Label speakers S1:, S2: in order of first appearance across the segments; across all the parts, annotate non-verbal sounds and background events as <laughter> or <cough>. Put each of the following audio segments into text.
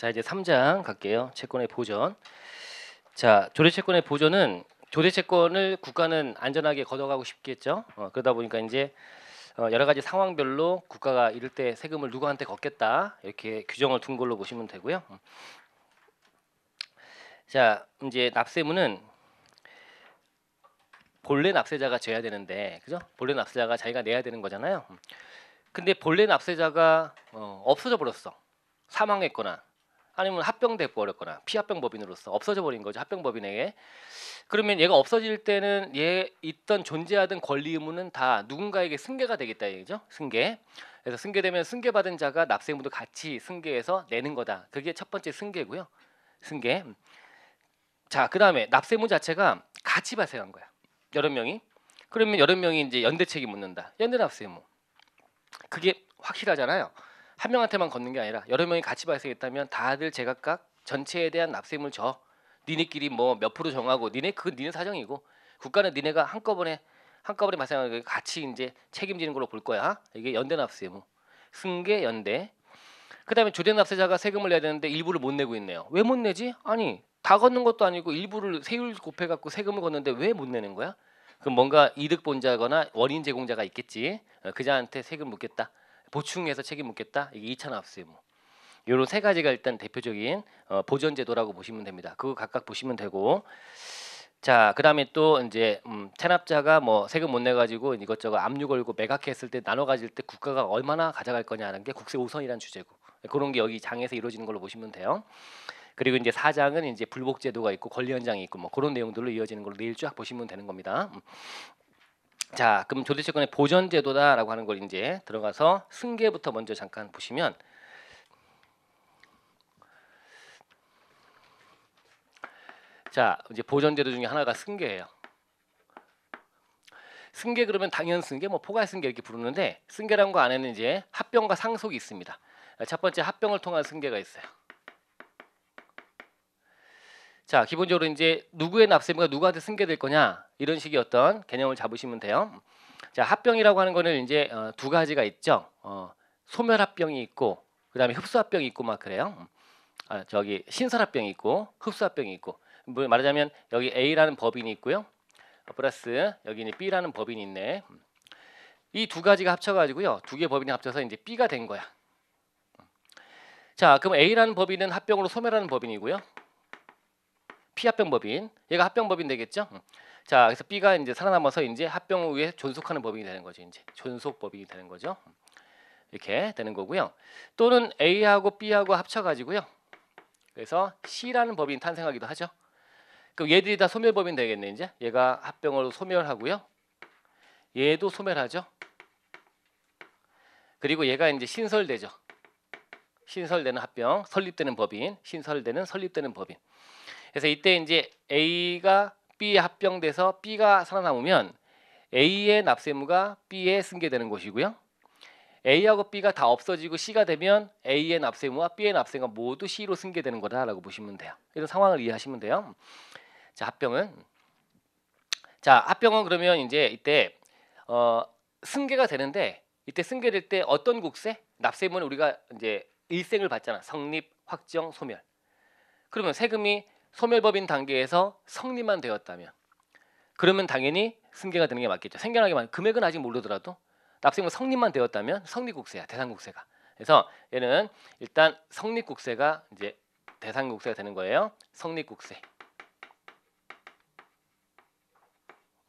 S1: 자 이제 3장 갈게요. 채권의 보전. 자 조례채권의 보전은 조례채권을 국가는 안전하게 걷어가고 싶겠죠. 어, 그러다 보니까 이제 어, 여러 가지 상황별로 국가가 이럴 때 세금을 누구한테 걷겠다 이렇게 규정을 둔 걸로 보시면 되고요. 자 이제 납세문은 본래 납세자가 져야 되는데 그죠? 본래 납세자가 자기가 내야 되는 거잖아요. 근데 본래 납세자가 어, 없어져 버렸어. 사망했거나 아니면 합병돼 버렸거나 피합병법인으로서 없어져 버린 거죠 합병법인에게 그러면 얘가 없어질 때는 얘 있던 존재하던 권리 의무는 다 누군가에게 승계가 되겠다 얘기죠 승계 그래서 승계되면 승계받은 자가 납세 의무도 같이 승계해서 내는 거다 그게 첫 번째 승계고요 승계 자 그다음에 납세 의무 자체가 같이 발생한 거야 여러 명이 그러면 여러 명이 이제 연대책이 묻는다 연대 납세 의무 그게 확실하잖아요. 한 명한테만 걷는 게 아니라 여러 명이 같이 발생했다면 다들 제각각 전체에 대한 납세물저 니네끼리 뭐 몇 프로 정하고 니네 그 니네 사정이고 국가는 니네가 한꺼번에 한꺼번에 발생하게 같이 이제 책임지는 걸로 볼 거야 이게 연대 납세 물 승계 연대 그다음에 조대 납세자가 세금을 내야 되는데 일부를 못 내고 있네요 왜 못 내지 아니 다 걷는 것도 아니고 일부를 세율 곱해 갖고 세금을 걷는데 왜 못 내는 거야 그럼 뭔가 이득 본자거나 원인 제공자가 있겠지 어, 그자한테 세금 묻겠다 보충해서 책임 묻겠다. 이게 2차 납세의무. 이런 세 가지가 일단 대표적인 어, 보전 제도라고 보시면 됩니다. 그거 각각 보시면 되고 자 그다음에 또 이제 음, 체납자가 뭐 세금 못 내 가지고 이것저것 압류 걸고 매각했을 때 나눠 가질 때 국가가 얼마나 가져갈 거냐는 게 국세 우선이라는 주제고 그런 게 여기 장에서 이루어지는 걸로 보시면 돼요. 그리고 이제 사장은 이제 불복 제도가 있고 권리 연장이 있고 뭐 그런 내용들로 이어지는 걸로 내일 쫙 보시면 되는 겁니다. 음. 자, 그럼 조대체권의 보전 제도다라고 하는 걸 이제 들어가서 승계부터 먼저 잠깐 보시면 자, 이제 보전 제도 중에 하나가 승계예요. 승계 그러면 당연 승계, 뭐 포괄 승계 이렇게 부르는데 승계라는거 안에는 이제 합병과 상속이 있습니다. 첫 번째 합병을 통한 승계가 있어요. 자, 기본적으로 이제 누구의 납세무과 누구한테 승계될 거냐 이런 식의 어떤 개념을 잡으시면 돼요. 자, 합병이라고 하는 거는 이제 어, 두 가지가 있죠. 어, 소멸 합병이 있고 그다음에 흡수 합병이 있고 막 그래요. 아, 저기 신설 합병이 있고 흡수 합병이 있고 뭐 말하자면 여기 A라는 법인이 있고요. 어, 플러스 여기는 B라는 법인이 있네. 이 두 가지가 합쳐가지고요. 두개의 법인이 합쳐서 이제 B가 된 거야. 자, 그럼 A라는 법인은 합병으로 소멸하는 법인이고요. 피합병법인 얘가 합병법인 되겠죠. 자 그래서 B가 이제 살아남아서 이제 합병 후에 존속하는 법인이 되는 거죠. 이제 존속 법인이 되는 거죠. 이렇게 되는 거고요. 또는 A하고 B하고 합쳐가지고요. 그래서 C라는 법인 탄생하기도 하죠. 그 얘들이 다 소멸법인 되겠네 이제. 얘가 합병으로 소멸하고요. 얘도 소멸하죠. 그리고 얘가 이제 신설되죠. 신설되는 합병, 설립되는 법인, 신설되는 설립되는 법인. 그래서 이때 이제 A가 B에 합병돼서 B가 살아남으면 A의 납세무가 B에 승계되는 것이고요. A하고 B가 다 없어지고 C가 되면 A의 납세무와 B의 납세가 모두 C로 승계되는 거다라고 보시면 돼요. 이런 상황을 이해하시면 돼요. 자, 합병은 자, 합병은 그러면 이제 이때 어, 승계가 되는데 이때 승계될 때 어떤 국세? 납세무는 우리가 이제 일생을 받잖아. 성립, 확정, 소멸. 그러면 세금이 소멸법인 단계에서 성립만 되었다면 그러면 당연히 승계가 되는 게 맞겠죠. 생겨나게만 금액은 아직 모르더라도 납세금 성립만 되었다면 성립국세야 대상국세가. 그래서 얘는 일단 성립국세가 이제 대상국세가 되는 거예요. 성립국세.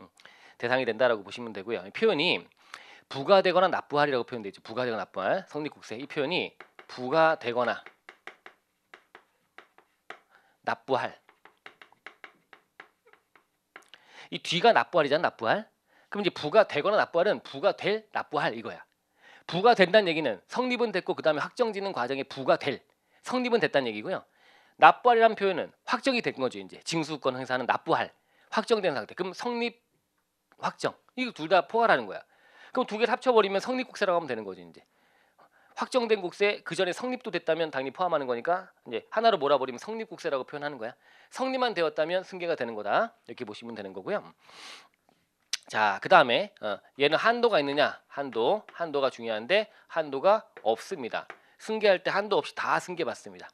S1: 음, 대상이 된다라고 보시면 되고요. 표현이 부과되거나 납부할이라고 표현되죠 부과되거나 납부할 성립국세 이 표현이 부과되거나 납부할 이 뒤가 납부할이잖아 납부할 그럼 이제 부가 되거나 납부할은 부가 될 납부할 이거야 부가 된다는 얘기는 성립은 됐고 그 다음에 확정짓는 과정에 부가 될 성립은 됐다는 얘기고요 납부할이라는 표현은 확정이 된 거죠 이제 징수권 행사는 납부할 확정된 상태 그럼 성립 확정 이거 둘 다 포괄하는 거야 그럼 두 개를 합쳐버리면 성립국세라고 하면 되는 거죠 이제 확정된 국세 그 전에 성립도 됐다면 당연히 포함하는 거니까 이제 하나로 몰아버리면 성립국세라고 표현하는 거야. 성립만 되었다면 승계가 되는 거다. 이렇게 보시면 되는 거고요. 자, 그 다음에 어, 얘는 한도가 있느냐? 한도, 한도가 중요한데 한도가 없습니다. 승계할 때 한도 없이 다 승계받습니다.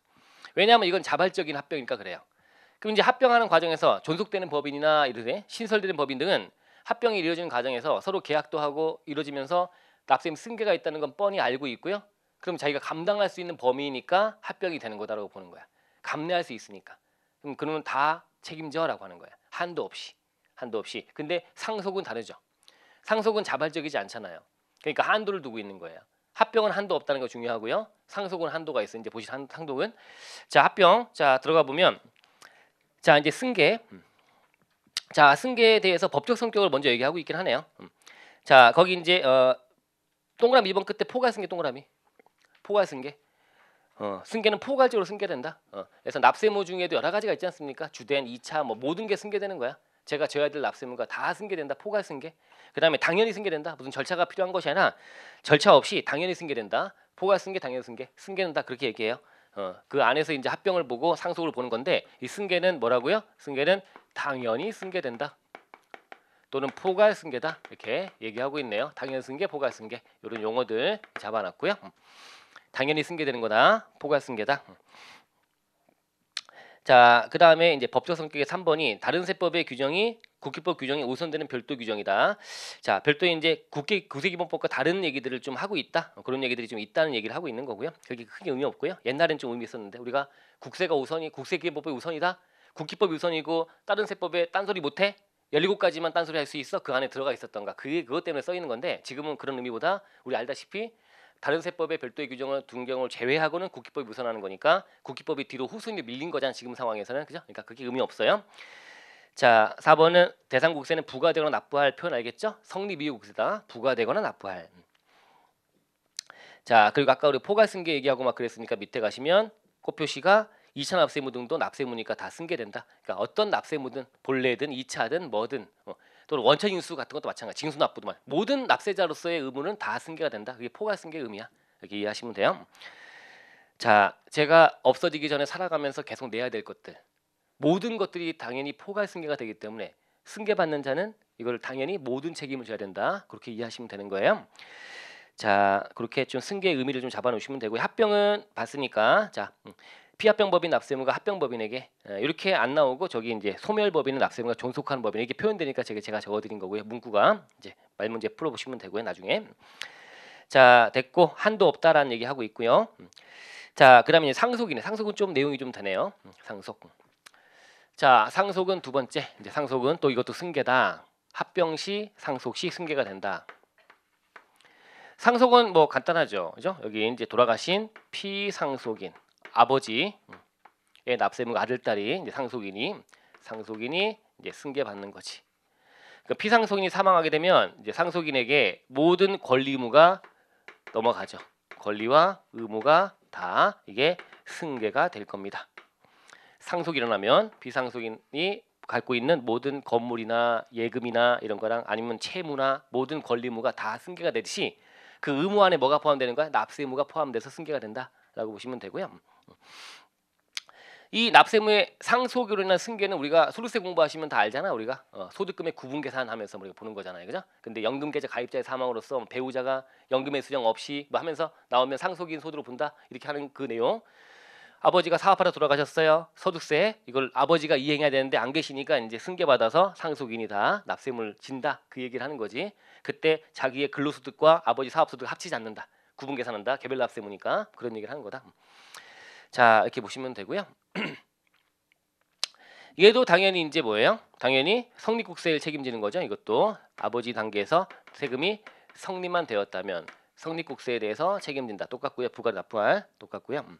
S1: 왜냐하면 이건 자발적인 합병이니까 그래요. 그럼 이제 합병하는 과정에서 존속되는 법인이나 이르되 신설되는 법인 등은 합병이 이루어지는 과정에서 서로 계약도 하고 이루어지면서 납세임 승계가 있다는 건 뻔히 알고 있고요. 그럼 자기가 감당할 수 있는 범위니까 합병이 되는 거다라고 보는 거야. 감내할 수 있으니까. 그럼 그러면 다 책임져라고 하는 거야. 한도 없이. 한도 없이. 근데 상속은 다르죠. 상속은 자발적이지 않잖아요. 그러니까 한도를 두고 있는 거예요. 합병은 한도 없다는 거 중요하고요. 상속은 한도가 있어. 이제 보시 상속은 자 합병 자 들어가 보면 자 이제 승계 음. 자 승계에 대해서 법적 성격을 먼저 얘기하고 있긴 하네요. 음. 자 거기 이제 어, 동그라미 2번 끝에 포괄 승계 동그라미 포괄 승계. 어, 승계는 포괄적으로 승계된다. 어, 그래서 납세무 중에도 여러 가지가 있지 않습니까? 주된, 2차 뭐 모든 게 승계되는 거야. 제가 져야 될 납세무가 다 승계된다. 포괄 승계. 그다음에 당연히 승계된다. 무슨 절차가 필요한 것이 아니라 절차 없이 당연히 승계된다. 포괄 승계, 당연 히 승계. 승계는 다 그렇게 얘기해요. 어, 그 안에서 이제 합병을 보고 상속을 보는 건데 이 승계는 뭐라고요? 승계는 당연히 승계된다. 또는 포괄 승계다 이렇게 얘기하고 있네요. 당연 히 승계, 포괄 승계 이런 용어들 잡아놨고요. 당연히 승계되는 거다. 포괄 승계다. 자, 그 다음에 이제 법적 성격의 3번이 다른 세법의 규정이 국기법 규정이 우선되는 별도 규정이다. 자, 별도의 이제 국기 구세기본법과 다른 얘기들을 좀 하고 있다. 어, 그런 얘기들이 좀 있다는 얘기를 하고 있는 거고요. 그게 크게 의미 없고요. 옛날엔 좀 의미 있었는데 우리가 국세가 우선이 국세기본법이 우선이다. 국기법 우선이고 다른 세법에 딴소리 못해. 17가지만 딴소리 할 수 있어. 그 안에 들어가 있었던가. 그게 그것 때문에 써 있는 건데 지금은 그런 의미보다 우리 알다시피 다른 세법의 별도의 규정을 둔 경우를 제외하고는 국기법이 무산하는 거니까 국기법이 뒤로 후순위 밀린 거잖아 지금 상황에서는 그죠? 그러니까 그게 의미 없어요. 자, 4번은 대상 국세는 부과되거나 납부할 표현 알겠죠? 성립 이후 국세다. 부과되거나 납부할. 자, 그리고 아까 우리 포괄승계 얘기하고 막 그랬으니까 밑에 가시면 꽃표시가 2차 납세무 등도 납세무니까 다 승계된다. 그러니까 어떤 납세무든 본래든 2차든 뭐든 어, 또는 원천 인수 같은 것도 마찬가지. 징수 납부도 말. 모든 납세자로서의 의무는 다 승계가 된다. 그게 포괄 승계 의미야. 이렇게 이해하시면 돼요. 자, 제가 없어지기 전에 살아가면서 계속 내야 될 것들. 모든 것들이 당연히 포괄 승계가 되기 때문에 승계받는 자는 이걸 당연히 모든 책임을 져야 된다. 그렇게 이해하시면 되는 거예요. 자, 그렇게 좀 승계의 의미를 좀 잡아 놓으시면 되고 합병은 봤으니까 자, 음. 피합병법인 납세의무가 합병법인에게 예, 이렇게 안 나오고 저기 이제 소멸법인은 납세의무가 존속하는 법인 이렇게 표현되니까 제가 제가 적어드린 거고요 문구가 이제 말 문제 풀어보시면 되고요 나중에 자 됐고 한도 없다라는 얘기 하고 있고요 자 그다음에 상속이네 상속은 좀 내용이 좀 되네요 상속 자 상속은 두 번째 이제 상속은 또 이것도 승계다 합병 시 상속 시 승계가 된다 상속은 뭐 간단하죠 그죠 여기 이제 돌아가신 피상속인 아버지의 음, 납세의무 아들딸이 이제 상속인이 상속인이 이제 승계받는 거지. 그 피상속인이 사망하게 되면 이제 상속인에게 모든 권리 무가 넘어가죠. 권리와 의무가 다 이게 승계가 될 겁니다. 상속이 일어나면 비상속인이 갖고 있는 모든 건물이나 예금이나 이런 거랑 아니면 채무나 모든 권리무가 다 승계가 되듯이 그 의무 안에 뭐가 포함되는 거야? 납세 의무가 포함돼서 승계가 된다라고 보시면 되고요. 이 납세무의 상속으로 인한 승계는 우리가 소득세 공부하시면 다 알잖아 우리가 어, 소득금의 구분 계산하면서 우리가 보는 거잖아요 그죠 근데 연금계좌 가입자의 사망으로서 뭐 배우자가 연금의 수령 없이 뭐 하면서 나오면 상속인 소득으로 본다 이렇게 하는 그 내용 아버지가 사업하러 돌아가셨어요 소득세 이걸 아버지가 이행해야 되는데 안 계시니까 이제 승계받아서 상속인이다 납세물 진다 그 얘기를 하는 거지 그때 자기의 근로소득과 아버지 사업소득 합치지 않는다 구분 계산한다 개별 납세무니까 그런 얘기를 하는 거다. 자 이렇게 보시면 되고요. <clears throat> 얘도 당연히 이제 뭐예요? 당연히 성립국세를 책임지는 거죠. 이것도 아버지 단계에서 세금이 성립만 되었다면 성립국세에 대해서 책임진다. 똑같고요. 부가 납부할 똑같고요. 음.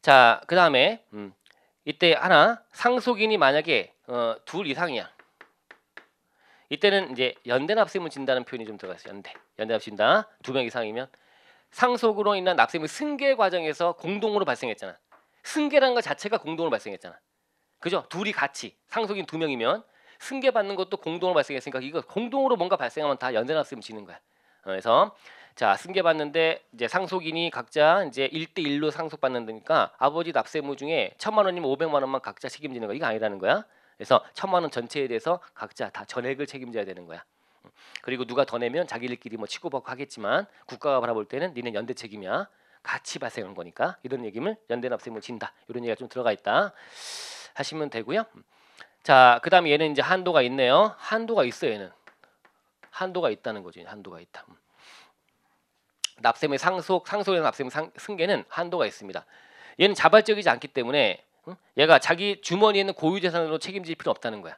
S1: 자, 그 다음에 음, 이때 하나 상속인이 만약에 어, 둘 이상이야. 이때는 이제 연대 납세의 진다는 표현이 좀 들어가 있어요. 연대, 연대 납신다. 두 명 이상이면 상속으로 인한 납세 및 승계 과정에서 공동으로 발생했잖아. 승계라는 것 자체가 공동으로 발생했잖아. 그죠? 둘이 같이 상속인 두 명이면 승계 받는 것도 공동으로 발생했으니까 이거 공동으로 뭔가 발생하면 다 연쇄 납세금 지는 거야. 어, 그래서 자 승계 받는데 이제 상속인이 각자 이제 1대 1로 상속 받는다니까 아버지 납세 의무 중에 천만 원이면 오백만 원만 각자 책임지는 거 이거 아니라는 거야. 그래서 천만 원 전체에 대해서 각자 다 전액을 책임져야 되는 거야. 그리고 누가 더 내면 자기들끼리 뭐 치고받고 하겠지만 국가가 바라볼 때는 니는 연대 책임이야. 같이 발생한 거니까 이런 얘기를 연대 납세임을 뭐 진다. 이런 얘기가 좀 들어가 있다. 하시면 되고요. 자, 그다음에 얘는 이제 한도가 있네요. 한도가 있어 얘는. 한도가 있다는 거죠 한도가 있다. 음. 납세의 상속, 상속의 납세의 승계는 한도가 있습니다. 얘는 자발적이지 않기 때문에 음? 얘가 자기 주머니에 있는 고유 재산으로 책임질 필요 없다는 거야.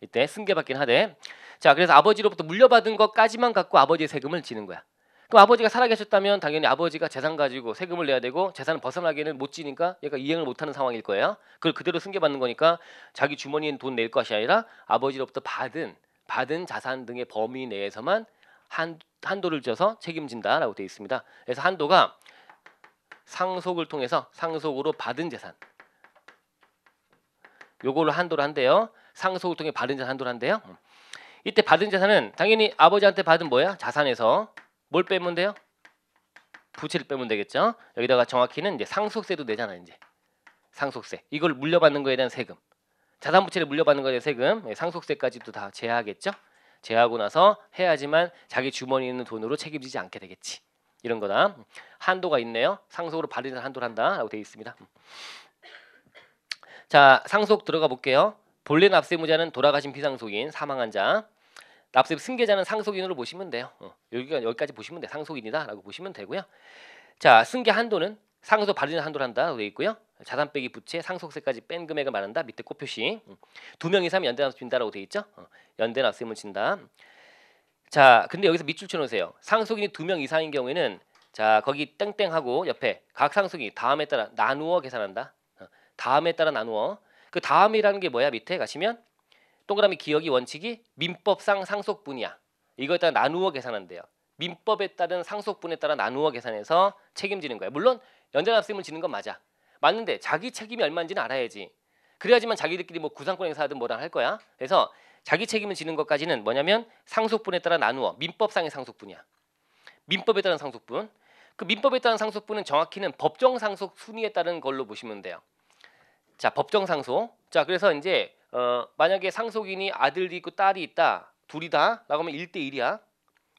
S1: 이때 승계받긴 하되 자 그래서 아버지로부터 물려받은 것까지만 갖고 아버지의 세금을 지는 거야. 그럼 아버지가 살아계셨다면 당연히 아버지가 재산 가지고 세금을 내야 되고 재산을 벗어나기는 못 지니까 얘가 이행을 못하는 상황일 거예요. 그걸 그대로 승계받는 거니까 자기 주머니에 돈 낼 것이 아니라 아버지로부터 받은 받은 자산 등의 범위 내에서만 한 한도를 줘서 책임진다라고 되어 있습니다. 그래서 한도가 상속을 통해서 상속으로 받은 재산 요거를 한도로 한대요. 상속을 통해 받은 자산도 한데요. 이때 받은 자산은 당연히 아버지한테 받은 뭐야? 자산에서 뭘 빼면 돼요? 부채를 빼면 되겠죠. 여기다가 정확히는 이제 상속세도 내잖아 이제 상속세. 이걸 물려받는 거에 대한 세금. 자산 부채를 물려받는 거에 대한 세금, 예, 상속세까지도 다 제하겠죠. 제하고 나서 해야지만 자기 주머니에 있는 돈으로 책임지지 않게 되겠지. 이런 거다. 한도가 있네요. 상속으로 받은 한도를 한다라고 되어 있습니다. 자, 상속 들어가 볼게요. 본래 납세무자는 돌아가신 피상속인 사망한 자 납세 승계자는 상속인으로 보시면 돼요. 어, 여기가 여기까지 보시면 돼. 상속인이다라고 보시면 되고요. 자, 승계 한도는 상속 발행 한도를 한다 되어 있고요. 자산 빼기 부채 상속세까지 뺀 금액을 말한다. 밑에 꽃표시. 음. 두명 이상 연대 납세 진다라고 돼 있죠. 어, 연대 납세무 진다. 자, 근데 여기서 밑줄 쳐 놓으세요. 상속인이 두 명 이상인 경우에는 자, 거기 땡땡하고 옆에 각 상속이 다음에 따라 나누어 계산한다. 어, 다음에 따라 나누어 그 다음이라는 게 뭐야? 밑에 가시면 동그라미 기억이 원칙이 민법상 상속분이야. 이거에 따라 나누어 계산한대요. 민법에 따른 상속분에 따라 나누어 계산해서 책임지는 거야. 물론 연장납세임을 지는 건 맞아. 맞는데 자기 책임이 얼마인지는 알아야지. 그래야지만 자기들끼리 뭐 구상권 행사하든 뭐든할 거야. 그래서 자기 책임을 지는 것까지는 뭐냐면 상속분에 따라 나누어 민법상의 상속분이야. 민법에 따른 상속분. 그 민법에 따른 상속분은 정확히는 법정 상속 순위에 따른 걸로 보시면 돼요. 자 법정 상속. 자 그래서 이제 어, 만약에 상속인이 아들이 있고 딸이 있다 둘이다라고 하면 1대 1이야.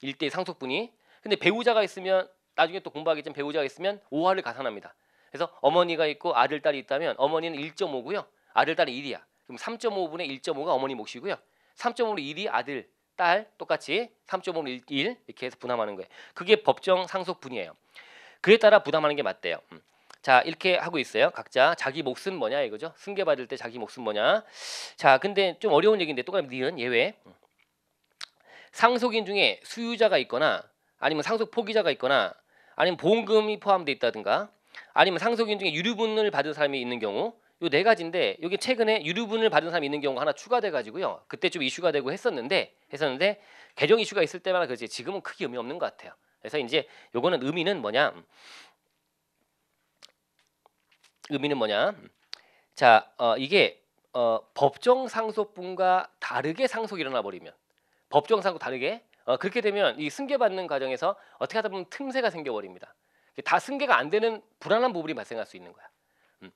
S1: 1대 상속분이. 근데 배우자가 있으면 나중에 또 공부하겠지만 배우자가 있으면 5화를 가산합니다. 그래서 어머니가 있고 아들 딸이 있다면 어머니는 1.5고요. 아들 딸이 1이야. 그럼 3.5분의 1.5가 어머니 몫이고요. 3.5로 1이 아들 딸 똑같이 3.5로 1, 1 이렇게 해서 분담하는 거예요. 그게 법정 상속분이에요. 그에 따라 부담하는 게 맞대요. 음. 자 이렇게 하고 있어요. 각자 자기 몫은 뭐냐 이거죠. 승계받을 때 자기 몫은 뭐냐. 자 근데 좀 어려운 얘기인데 또가면 니은 예외. 상속인 중에 수유자가 있거나 아니면 상속 포기자가 있거나 아니면 보험금이 포함돼 있다든가 아니면 상속인 중에 유류분을 받은 사람이 있는 경우 요 네 가지인데 여기 최근에 유류분을 받은 사람이 있는 경우가 하나 추가돼 가지고요. 그때 좀 이슈가 되고 했었는데 했었는데 개정 이슈가 있을 때마다 그렇지 지금은 크게 의미 없는 것 같아요. 그래서 이제 요거는 의미는 뭐냐 의미는 뭐냐? 자, 어, 이게 어, 법정 상속분과 다르게 상속이 일어나 버리면 법정 상속 다르게 어, 그렇게 되면 이 승계받는 과정에서 어떻게 하다 보면 틈새가 생겨버립니다. 다 승계가 안 되는 불안한 부분이 발생할 수 있는 거야. 음.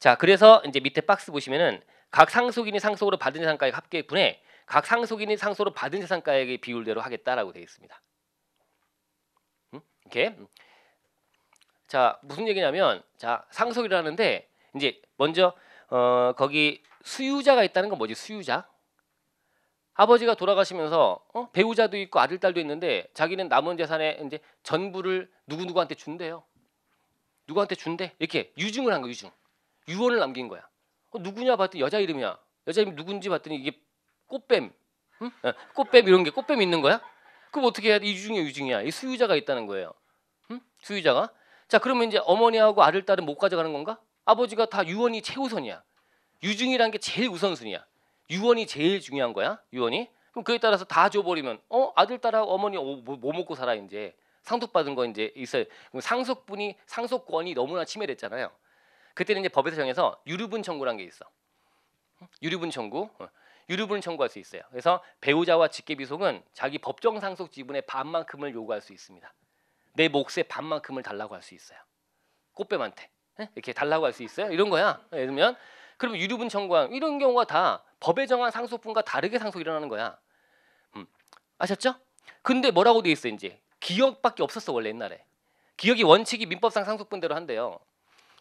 S1: 자, 그래서 이제 밑에 박스 보시면은 각 상속인이 상속으로 받은 재산가액 합계분에 각 상속인이 상속으로 받은 재산가액의 비율대로 하겠다라고 되어 있습니다. 음? 이렇게 음. 자 무슨 얘기냐면 자 상속이라 하는데 이제 먼저 어 거기 수유자가 있다는 건 뭐지 수유자 아버지가 돌아가시면서 어? 배우자도 있고 아들 딸도 있는데 자기는 남은 재산에 이제 전부를 누구 누구한테 준대요 누구한테 준대 이렇게 유증을 한 거 유증 유언을 남긴 거야 어, 누구냐 봤더니 여자 이름이야 여자 이름 누군지 봤더니 이게 꽃뱀 응? 어, 꽃뱀 이런 게 꽃뱀 있는 거야 그럼 어떻게 해야 돼? 이 유증이야 유증이야 이 수유자가 있다는 거예요 응? 수유자가 자, 그러면 이제 어머니하고 아들, 딸은 못 가져가는 건가? 아버지가 다 유언이 최우선이야. 유증이란 게 제일 우선순위야. 유언이 제일 중요한 거야. 유언이. 그럼 그에 따라서 다 줘버리면 어 아들 딸하고 어머니 어, 뭐, 뭐 먹고 살아 이제 상속받은 거 이제 있어요. 상속분이 상속권이 너무나 침해됐잖아요. 그때는 이제 법에서 정해서 유류분 청구란 게 있어. 유류분 청구. 어. 유류분 청구할 수 있어요. 그래서 배우자와 직계비속은 자기 법정 상속 지분의 반만큼을 요구할 수 있습니다. 내 몫의 반만큼을 달라고 할 수 있어요. 꽃뱀한테 예? 이렇게 달라고 할 수 있어요. 이런 거야. 예, 예를 들면 그럼 유류분 청구항 이런 경우가 다 법에 정한 상속분과 다르게 상속이 일어나는 거야. 음. 아셨죠? 근데 뭐라고 돼 있어 이제 기억밖에 없었어 원래 옛날에. 기억이 원칙이 민법상 상속분대로 한대요.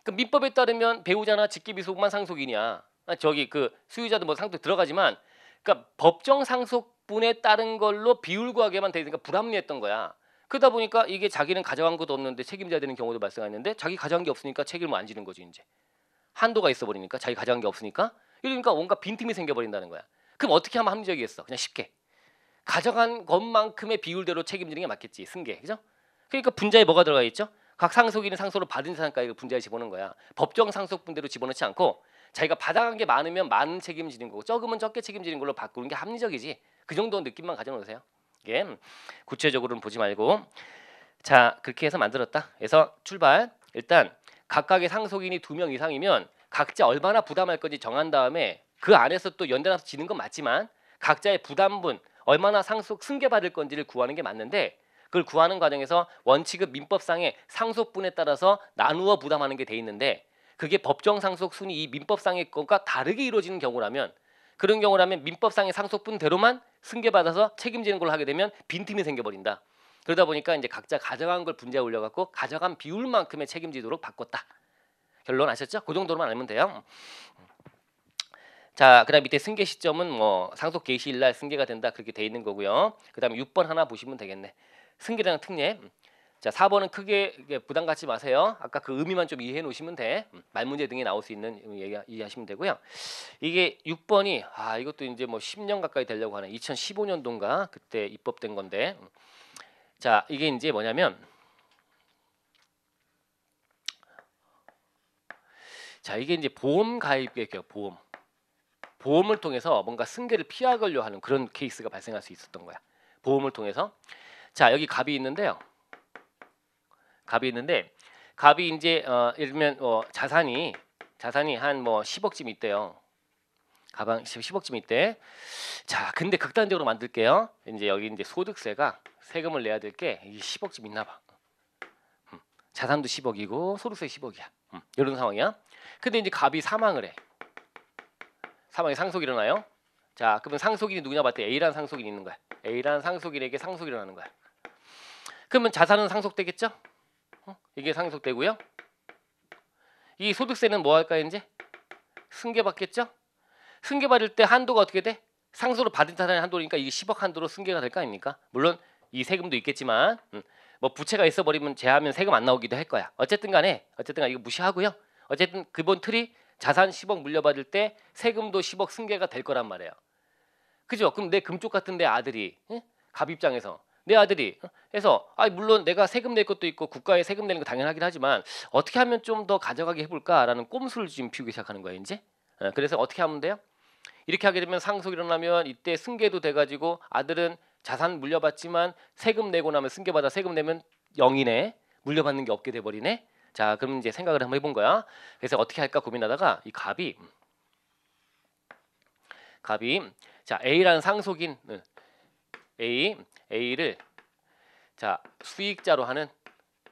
S1: 그 민법에 따르면 배우자나 직계비속만 상속이냐? 아, 저기 그 수유자도 뭐 상속 들어가지만 그러니까 법정 상속분에 따른 걸로 비율과하게만 되니까 불합리했던 거야. 그러다 보니까 이게 자기는 가져간 것도 없는데 책임져야 되는 경우도 발생하는데 자기 가져간 게 없으니까 책임을 뭐 안 지는 거지 이제 한도가 있어 버리니까 자기 가져간 게 없으니까 이러니까 뭔가 빈틈이 생겨 버린다는 거야. 그럼 어떻게 하면 합리적이겠어? 그냥 쉽게 가져간 것만큼의 비율대로 책임지는 게 맞겠지 승계 그죠? 그러니까 분자에 뭐가 들어가 있죠? 각 상속인은 상속으로 받은 사람가액을 그 분자에 집어넣는 거야. 법정 상속분대로 집어넣지 않고 자기가 받아간 게 많으면 많은 책임지는 거고 적으면 적게 책임지는 걸로 바꾸는 게 합리적이지. 그 정도 느낌만 가져놓으세요. 예. 구체적으로는 보지 말고 자 그렇게 해서 만들었다. 해서 출발 일단 각각의 상속인이 두 명 이상이면 각자 얼마나 부담할 건지 정한 다음에 그 안에서 또 연대나서 지는 건 맞지만 각자의 부담분 얼마나 상속 승계받을 건지를 구하는 게 맞는데 그걸 구하는 과정에서 원칙은 민법상의 상속분에 따라서 나누어 부담하는 게 돼 있는데 그게 법정 상속 순위 이 민법상의 것과 다르게 이루어지는 경우라면 그런 경우라면 민법상의 상속분대로만 승계받아서 책임지는 걸 하게 되면 빈틈이 생겨버린다. 그러다 보니까 이제 각자 가져간 걸 분자에 올려갖고 가져간 비율만큼의 책임지도록 바꿨다. 결론 아셨죠? 그 정도로만 알면 돼요. 자, 그다음 밑에 승계 시점은 뭐 상속 개시일 날 승계가 된다 그렇게 돼 있는 거고요. 그다음 6번 하나 보시면 되겠네. 승계랑 특례. 자, 4번은 크게 부담 갖지 마세요. 아까 그 의미만 좀 이해해 놓으시면 돼. 음, 말문제 등에 나올 수 있는 음, 얘기 이해하시면 되고요. 이게 6번이 아, 이것도 이제 뭐 10년 가까이 되려고 하는 2015년도인가 그때 입법된 건데. 음. 자, 이게 이제 뭐냐면 자, 이게 이제 보험 가입계획이에요. 보험. 보험을 통해서 뭔가 승계를 피하려고 하는 그런 케이스가 발생할 수 있었던 거야. 보험을 통해서 자, 여기 갑이 있는데요. 갑이 있는데 갑이 이제 어, 예를 들면 어, 자산이 자산이 한 뭐 10억쯤 있대요. 가방 10억쯤 있대. 자, 근데 극단적으로 만들게요. 이제 여기 이제 소득세가 세금을 내야 될 게 10억쯤 있나 봐. 음, 자산도 10억이고 소득세 10억이야. 음, 이런 상황이야. 근데 이제 갑이 사망을 해. 사망에 상속이 일어나요. 자, 그러면 상속인이 누구냐 봤더니 A라는 상속인이 있는 거야. A라는 상속인에게 상속이 일어나는 거야. 그러면 자산은 상속되겠죠? 어? 이게 상속되고요. 이 소득세는 뭐할까 이제? 승계받겠죠? 승계받을 때 한도가 어떻게 돼? 상소로 받은 자산의 한도니까 이게 10억 한도로 승계가 될 거 아닙니까? 물론 이 세금도 있겠지만 음, 뭐 부채가 있어버리면 제하면 세금 안 나오기도 할 거야. 어쨌든 간에 어쨌든 간 이거 무시하고요. 어쨌든 기본 틀이 자산 10억 물려받을 때 세금도 10억 승계가 될 거란 말이에요. 그죠? 그럼 내 금쪽 같은 내 아들이 예? 갑 입장에서 내 아들이 해서 아 물론 내가 세금 낼 것도 있고 국가에 세금 내는 거 당연하긴 하지만 어떻게 하면 좀 더 가져가게 해볼까라는 꼼수를 지금 피우기 시작하는 거야 이제 예, 그래서 어떻게 하면 돼요? 이렇게 하게 되면 상속 일어나면 이때 승계도 돼가지고 아들은 자산 물려받지만 세금 내고 나면 승계받아 세금 내면 영이네 물려받는 게 없게 돼버리네 자 그럼 이제 생각을 한번 해본 거야 그래서 어떻게 할까 고민하다가 이 갑이 갑이 자 A라는 상속인 A A를 자 수익자로 하는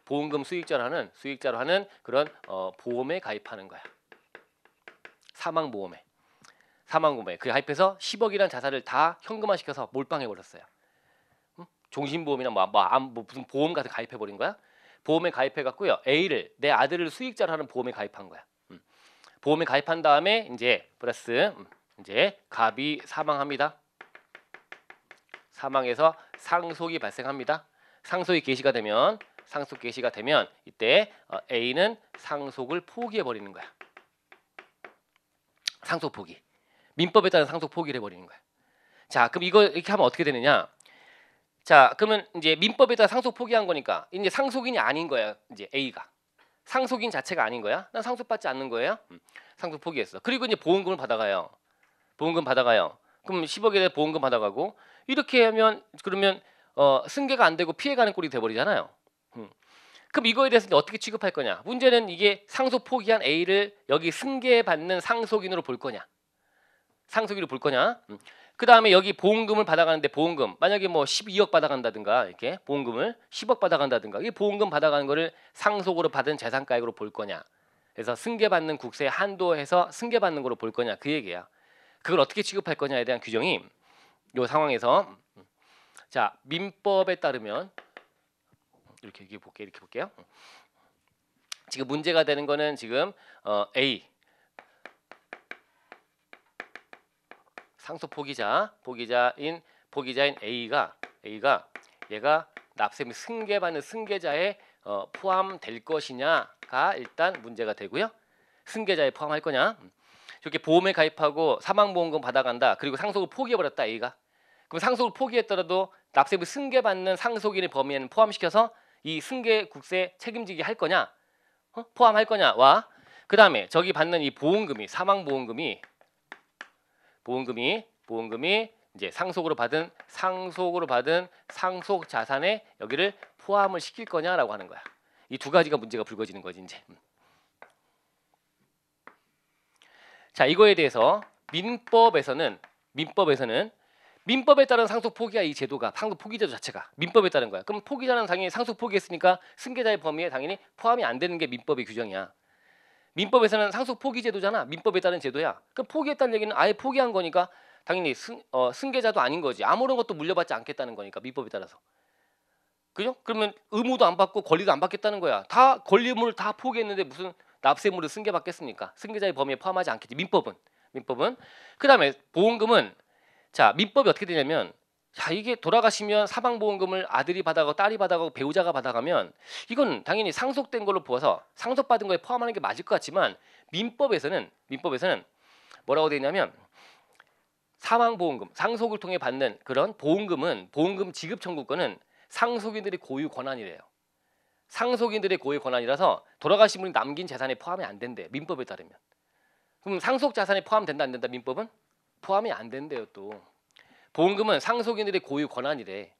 S1: 보험금 수익자로 하는 수익자로 하는 그런 어, 보험에 가입하는 거야. 사망 보험에. 사망 보험에. 그 가입해서 10억이라는 자산을 다 현금화 시켜서 몰빵해 버렸어요. 음? 종신보험이나 뭐, 뭐, 뭐 무슨 보험 같은 가입해 버린 거야. 보험에 가입해 갖고요. A를 내 아들을 수익자로 하는 보험에 가입한 거야. 음. 보험에 가입한 다음에 이제 플러스 이제 갑이 사망합니다. 사망해서 상속이 발생합니다. 상속이 개시가 되면 상속 개시가 되면 이때 어, A는 상속을 포기해 버리는 거야. 상속 포기. 민법에 따른 상속 포기를 해 버리는 거야. 자, 그럼 이거 이렇게 하면 어떻게 되느냐? 자, 그러면 이제 민법에 따라 상속 포기한 거니까 이제 상속인이 아닌 거야. 이제 A가. 상속인 자체가 아닌 거야. 난 상속받지 않는 거예요. 음, 상속 포기했어. 그리고 이제 보험금을 받아가요. 보험금 받아가요. 그럼 10억에 대해 보험금 받아가고 이렇게 하면 그러면 어, 승계가 안 되고 피해가는 꼴이 돼버리잖아요. 음. 그럼 이거에 대해서 어떻게 취급할 거냐? 문제는 이게 상속 포기한 A를 여기 승계받는 상속인으로 볼 거냐? 상속인으로 볼 거냐? 음. 그 다음에 여기 보험금을 받아가는데 보험금 만약에 뭐 12억 받아간다든가 이렇게 보험금을 10억 받아간다든가 이 보험금 받아가는 거를 상속으로 받은 재산가액으로 볼 거냐? 그래서 승계받는 국세 한도에서 승계받는 거로 볼 거냐 그 얘기야. 그걸 어떻게 취급할 거냐에 대한 규정이 요 상황에서 자 민법에 따르면 이렇게 이렇게 볼게 이렇게 볼게요. 지금 문제가 되는 거는 지금 어, A 상속 포기자 포기자인 포기자인 A가 A가 얘가 납세금 승계받는 승계자에 어, 포함될 것이냐가 일단 문제가 되고요. 승계자에 포함할 거냐 저렇게 보험에 가입하고 사망보험금 받아간다. 그리고 상속을 포기해버렸다 A가. 그럼 상속을 포기했더라도 납세부 승계받는 상속인의 범위에는 포함시켜서 이 승계국세 책임지게 할 거냐? 어? 포함할 거냐? 와. 그 다음에 저기 받는 이 보험금이 사망보험금이 보험금이 보험금이 이제 상속으로 받은 상속으로 받은 상속 자산에 여기를 포함을 시킬 거냐라고 하는 거야. 이 두 가지가 문제가 불거지는 거지 이제. 음. 자 이거에 대해서 민법에서는 민법에서는 민법에 따른 상속 포기야 이 제도가 상속 포기 제도 자체가 민법에 따른 거야. 그럼 포기자는 당연히 상속 포기했으니까 승계자의 범위에 당연히 포함이 안 되는 게 민법의 규정이야. 민법에서는 상속 포기 제도잖아. 민법에 따른 제도야. 그럼 포기했다는 얘기는 아예 포기한 거니까 당연히 승, 어, 승계자도 아닌 거지. 아무런 것도 물려받지 않겠다는 거니까 민법에 따라서. 그죠? 그러면 의무도 안 받고 권리도 안 받겠다는 거야. 다 권리 의무를 다 포기했는데 무슨 납세물을 승계받겠습니까? 승계자의 범위에 포함하지 않겠지. 민법은 민법은 그다음에 보험금은 자 민법이 어떻게 되냐면 자 이게 돌아가시면 사망보험금을 아들이 받아가고 딸이 받아가고 배우자가 받아가면 이건 당연히 상속된 걸로 보아서 상속받은 거에 포함하는 게 맞을 것 같지만 민법에서는 민법에서는 뭐라고 되 있냐면 사망보험금 상속을 통해 받는 그런 보험금은 보험금 지급 청구권은 상속인들의 고유 권한이래요. 상속인들의 고유 권한이라서 돌아가신 분이 남긴 재산에 포함이 안 된대 민법에 따르면 그럼 상속 재산에 포함된다 안 된다 민법은 포함이 안 된대요 또 보험금은 상속인들의 고유 권한이래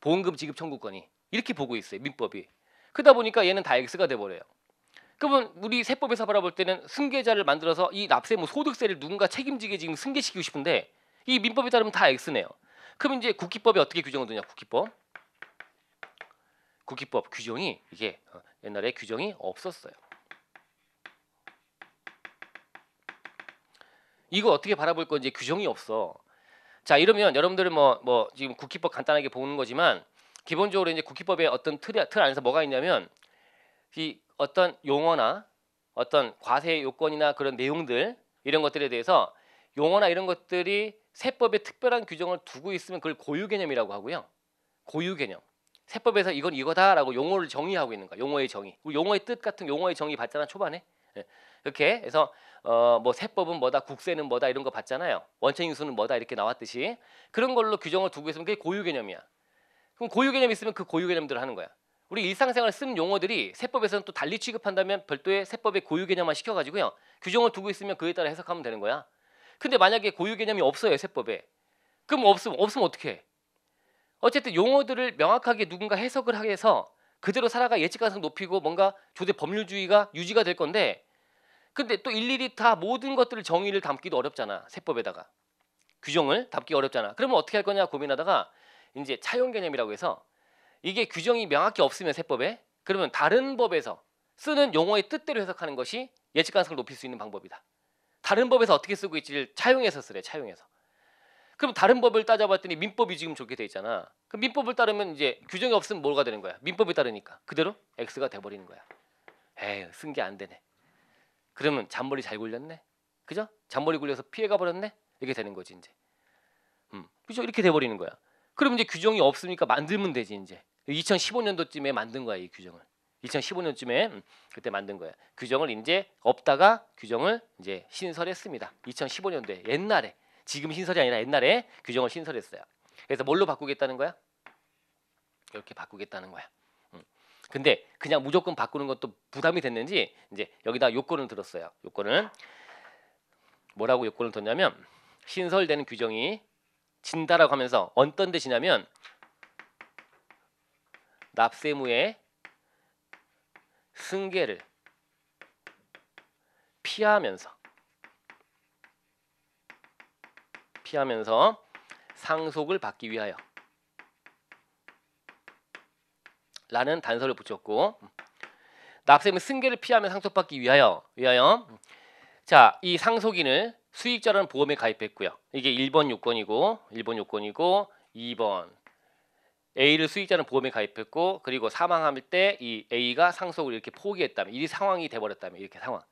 S1: 보험금 지급 청구권이 이렇게 보고 있어요 민법이 그러다 보니까 얘는 다 X가 돼버려요 그러면 우리 세법에서 바라볼 때는 승계자를 만들어서 이 납세 뭐 소득세를 누군가 책임지게 지금 승계시키고 싶은데 이 민법에 따르면 다 X네요 그럼 이제 국기법이 어떻게 규정을 두냐 국기법 국기법 규정이 이게 어, 옛날에 규정이 없었어요. 이거 어떻게 바라볼 건지 규정이 없어. 자 이러면 여러분들은 뭐뭐 뭐 지금 국기법 간단하게 보는 거지만 기본적으로 이제 국기법의 어떤 틀, 틀 안에서 뭐가 있냐면 이 어떤 용어나 어떤 과세 요건이나 그런 내용들 이런 것들에 대해서 용어나 이런 것들이 세법에 특별한 규정을 두고 있으면 그걸 고유 개념이라고 하고요. 고유 개념. 세법에서 이건 이거다라고 용어를 정의하고 있는 거야. 용어의 정의. 용어의 뜻 같은 용어의 정의 봤잖아 초반에. 예. 이렇게 해서 어뭐 세법은 뭐다, 국세는 뭐다 이런 거 봤잖아요. 원천인수는 뭐다 이렇게 나왔듯이 그런 걸로 규정을 두고 있으면 그게 고유 개념이야. 그럼 고유 개념 이 있으면 그 고유 개념들을 하는 거야. 우리 일상생활 쓴 용어들이 세법에서는 또 달리 취급한다면 별도의 세법의 고유 개념만 시켜가지고요 규정을 두고 있으면 그에 따라 해석하면 되는 거야. 근데 만약에 고유 개념이 없어요 세법에 그럼 없으면 없으면 어떻게 해? 어쨌든 용어들을 명확하게 누군가 해석을 하게 해서 그대로 살아가 예측 가능성 높이고 뭔가 조대 법률주의가 유지가 될 건데 근데 또 일일이 다 모든 것들을 정의를 담기도 어렵잖아 세법에다가 규정을 담기 어렵잖아 그러면 어떻게 할 거냐 고민하다가 이제 차용 개념이라고 해서 이게 규정이 명확히 없으면 세법에 그러면 다른 법에서 쓰는 용어의 뜻대로 해석하는 것이 예측 가능성을 높일 수 있는 방법이다 다른 법에서 어떻게 쓰고 있지를 차용해서 쓰래 차용해서 그럼 다른 법을 따져봤더니 민법이 지금 좋게 돼 있잖아. 그럼 민법을 따르면 이제 규정이 없으면 뭐가 되는 거야? 민법을 따르니까 그대로 x가 돼버리는 거야. 에휴 쓴 게 안 되네. 그러면 잔머리 잘 굴렸네. 그죠? 잔머리 굴려서 피해가 버렸네. 이렇게 되는 거지 이제. 음, 그죠? 이렇게 돼버리는 거야. 그럼 이제 규정이 없으니까 만들면 되지 이제. 2015년도쯤에 만든 거야 이 규정을. 2015년쯤에 음, 그때 만든 거야 규정을 이제 없다가 규정을 이제 신설했습니다. 2015년도에 옛날에 지금 신설이 아니라 옛날에 규정을 신설했어요. 그래서 뭘로 바꾸겠다는 거야? 이렇게 바꾸겠다는 거야. 음. 근데 그냥 무조건 바꾸는 것도 부담이 됐는지 이제 여기다 요건을 들었어요. 요건은 뭐라고 요건을 뒀냐면 신설되는 규정이 진다라고 하면서 어떤 데 지냐면 납세무의 승계를 피하면서 피하면서 상속을 받기 위하여 라는 단서를 붙였고 납세의 승계를 피하면 상속받기 위하여 위하여 자이 상속인을 수익자라는 보험에 가입했고요. 이게 1번 요건이고 1번 요건이고 2번 A를 수익자는 보험에 가입했고 그리고 사망할 때이 A가 상속을 이렇게 포기했다면 이 상황이 돼버렸다면 이렇게 상황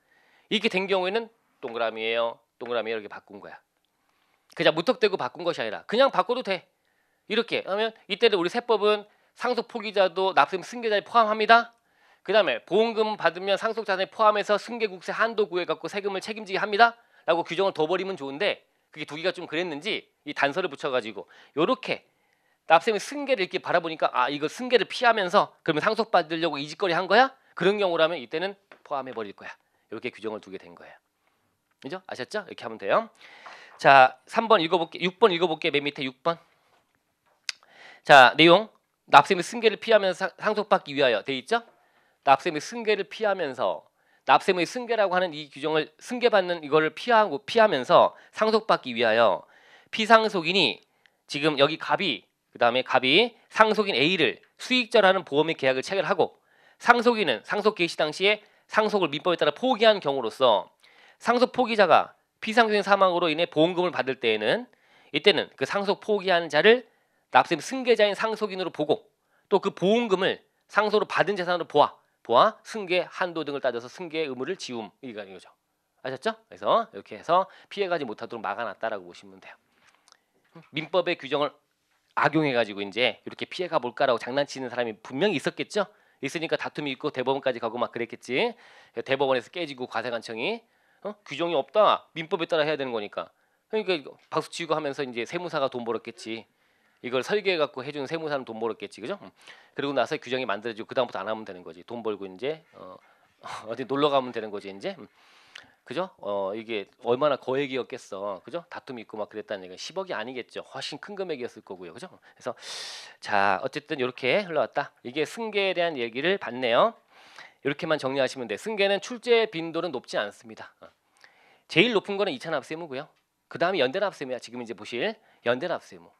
S1: 이렇게 된 경우에는 동그라미예요 동그라미 이렇게 바꾼 거야. 그냥 무턱대고 바꾼 것이 아니라 그냥 바꿔도 돼. 이렇게 하면 이때는 우리 세법은 상속 포기자도 납세 승계자에 포함합니다. 그다음에 보험금 받으면 상속 자산에 포함해서 승계국세 한도 구해 갖고 세금을 책임지게 합니다라고 규정을 둬 버리면 좋은데 그게 두 개가 좀 그랬는지 이 단서를 붙여 가지고 요렇게 납세의 승계를 이렇게 바라보니까 아 이거 승계를 피하면서 그러면 상속 받으려고 이 짓거리 한 거야? 그런 경우라면 이때는 포함해 버릴 거야. 이렇게 규정을 두게 된 거예요. 그죠? 아셨죠? 이렇게 하면 돼요. 자, 3번 읽어볼게. 6번 읽어볼게. 맨 밑에 6번. 자, 내용. 납세의 승계를 피하면서 상속받기 위하여 돼 있죠? 납세의 승계를 피하면서 납세의 승계라고 하는 이 규정을 승계받는 이거를 피하고 피하면서 상속받기 위하여 피상속인이 지금 여기 갑이 그다음에 갑이 상속인 A를 수익자라는 보험의 계약을 체결하고 상속인은 상속 개시 당시에 상속을 민법에 따라 포기한 경우로서 상속 포기자가 피상생 사망으로 인해 보험금을 받을 때에는 이때는 그 상속 포기하는 자를 납세 승계자인 상속인으로 보고 또 그 보험금을 상속으로 받은 재산으로 보아 보아 승계 한도 등을 따져서 승계 의무를 지움 이거 이거죠. 아셨죠? 그래서 이렇게 해서 피해가지 못하도록 막아놨다라고 보시면 돼요. 민법의 규정을 악용해가지고 이제 이렇게 피해가 볼까라고 장난치는 사람이 분명히 있었겠죠. 있으니까 다툼이 있고 대법원까지 가고 막 그랬겠지. 대법원에서 깨지고 과세관청이 어? 규정이 없다. 민법에 따라 해야 되는 거니까. 그러니까 박수 치고 하면서 이제 세무사가 돈 벌었겠지. 이걸 설계해 갖고 해주는 세무사는 돈 벌었겠지, 그죠? 음. 그리고 나서 규정이 만들어지고 그 다음부터 안 하면 되는 거지. 돈 벌고 이제 어, <laughs> 어디 놀러 가면 되는 거지, 이제. 음. 그죠? 어 이게 얼마나 거액이었겠어, 그죠? 다툼 이 있고 막 그랬다는 얘기 10억이 아니겠죠. 훨씬 큰 금액이었을 거고요, 그죠? 그래서 자 어쨌든 이렇게 흘러왔다. 이게 승계에 대한 얘기를 봤네요. 이렇게만 정리하시면 돼. 승계는 출제 빈도는 높지 않습니다. 제일 높은 거는 2차 납세무고요. 그 다음에 연대납세무야. 지금 이제 보실 연대납세무.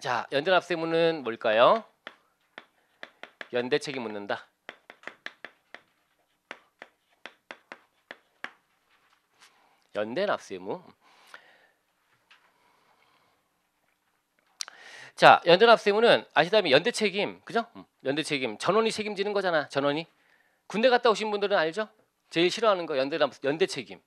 S1: 자, 연대납세무는 뭘까요? 연대책이 묻는다. 연대납세무. 자, 연대납세무는 아시다시피 연대책임, 그죠? 음, 연대책임. 전원이 책임지는 거잖아, 전원이. 군대 갔다 오신 분들은 알죠? 제일 싫어하는 거 연대 연대 책임.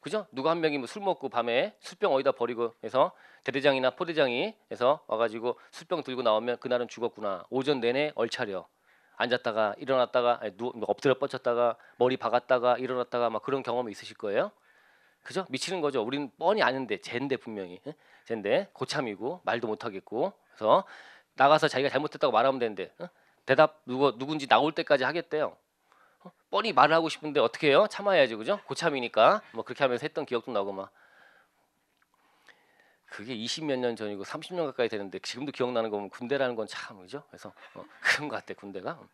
S1: 그죠? 누가 한 명이 뭐술 먹고 밤에 술병 어디다 버리고 해서 대대장이나 포대장이 해서 와가지고 술병 들고 나오면 그날은 죽었구나. 오전 내내 얼차려. 앉았다가 일어났다가 아니, 누 뭐 엎드려 뻗쳤다가 머리 박았다가 일어났다가 막 그런 경험이 있으실 거예요. 그죠? 미치는 거죠. 우리는 뻔히 아는데 젠데 분명히 젠데 고참이고 말도 못하겠고 그래서 나가서 자기가 잘못했다고 말하면 되는데 대답 누구 누군지 나올 때까지 하겠대요. 뻔히 말하고 싶은데 어떻게 해요? 참아야지 그죠? 고참이니까 뭐 그렇게 하면서 했던 기억도 나고 막 그게 20몇 년 전이고 30년 가까이 되는데 지금도 기억나는 거면 군대라는 건참 그죠? 그래서 어, <laughs> 그런 것 같아 군대가 음.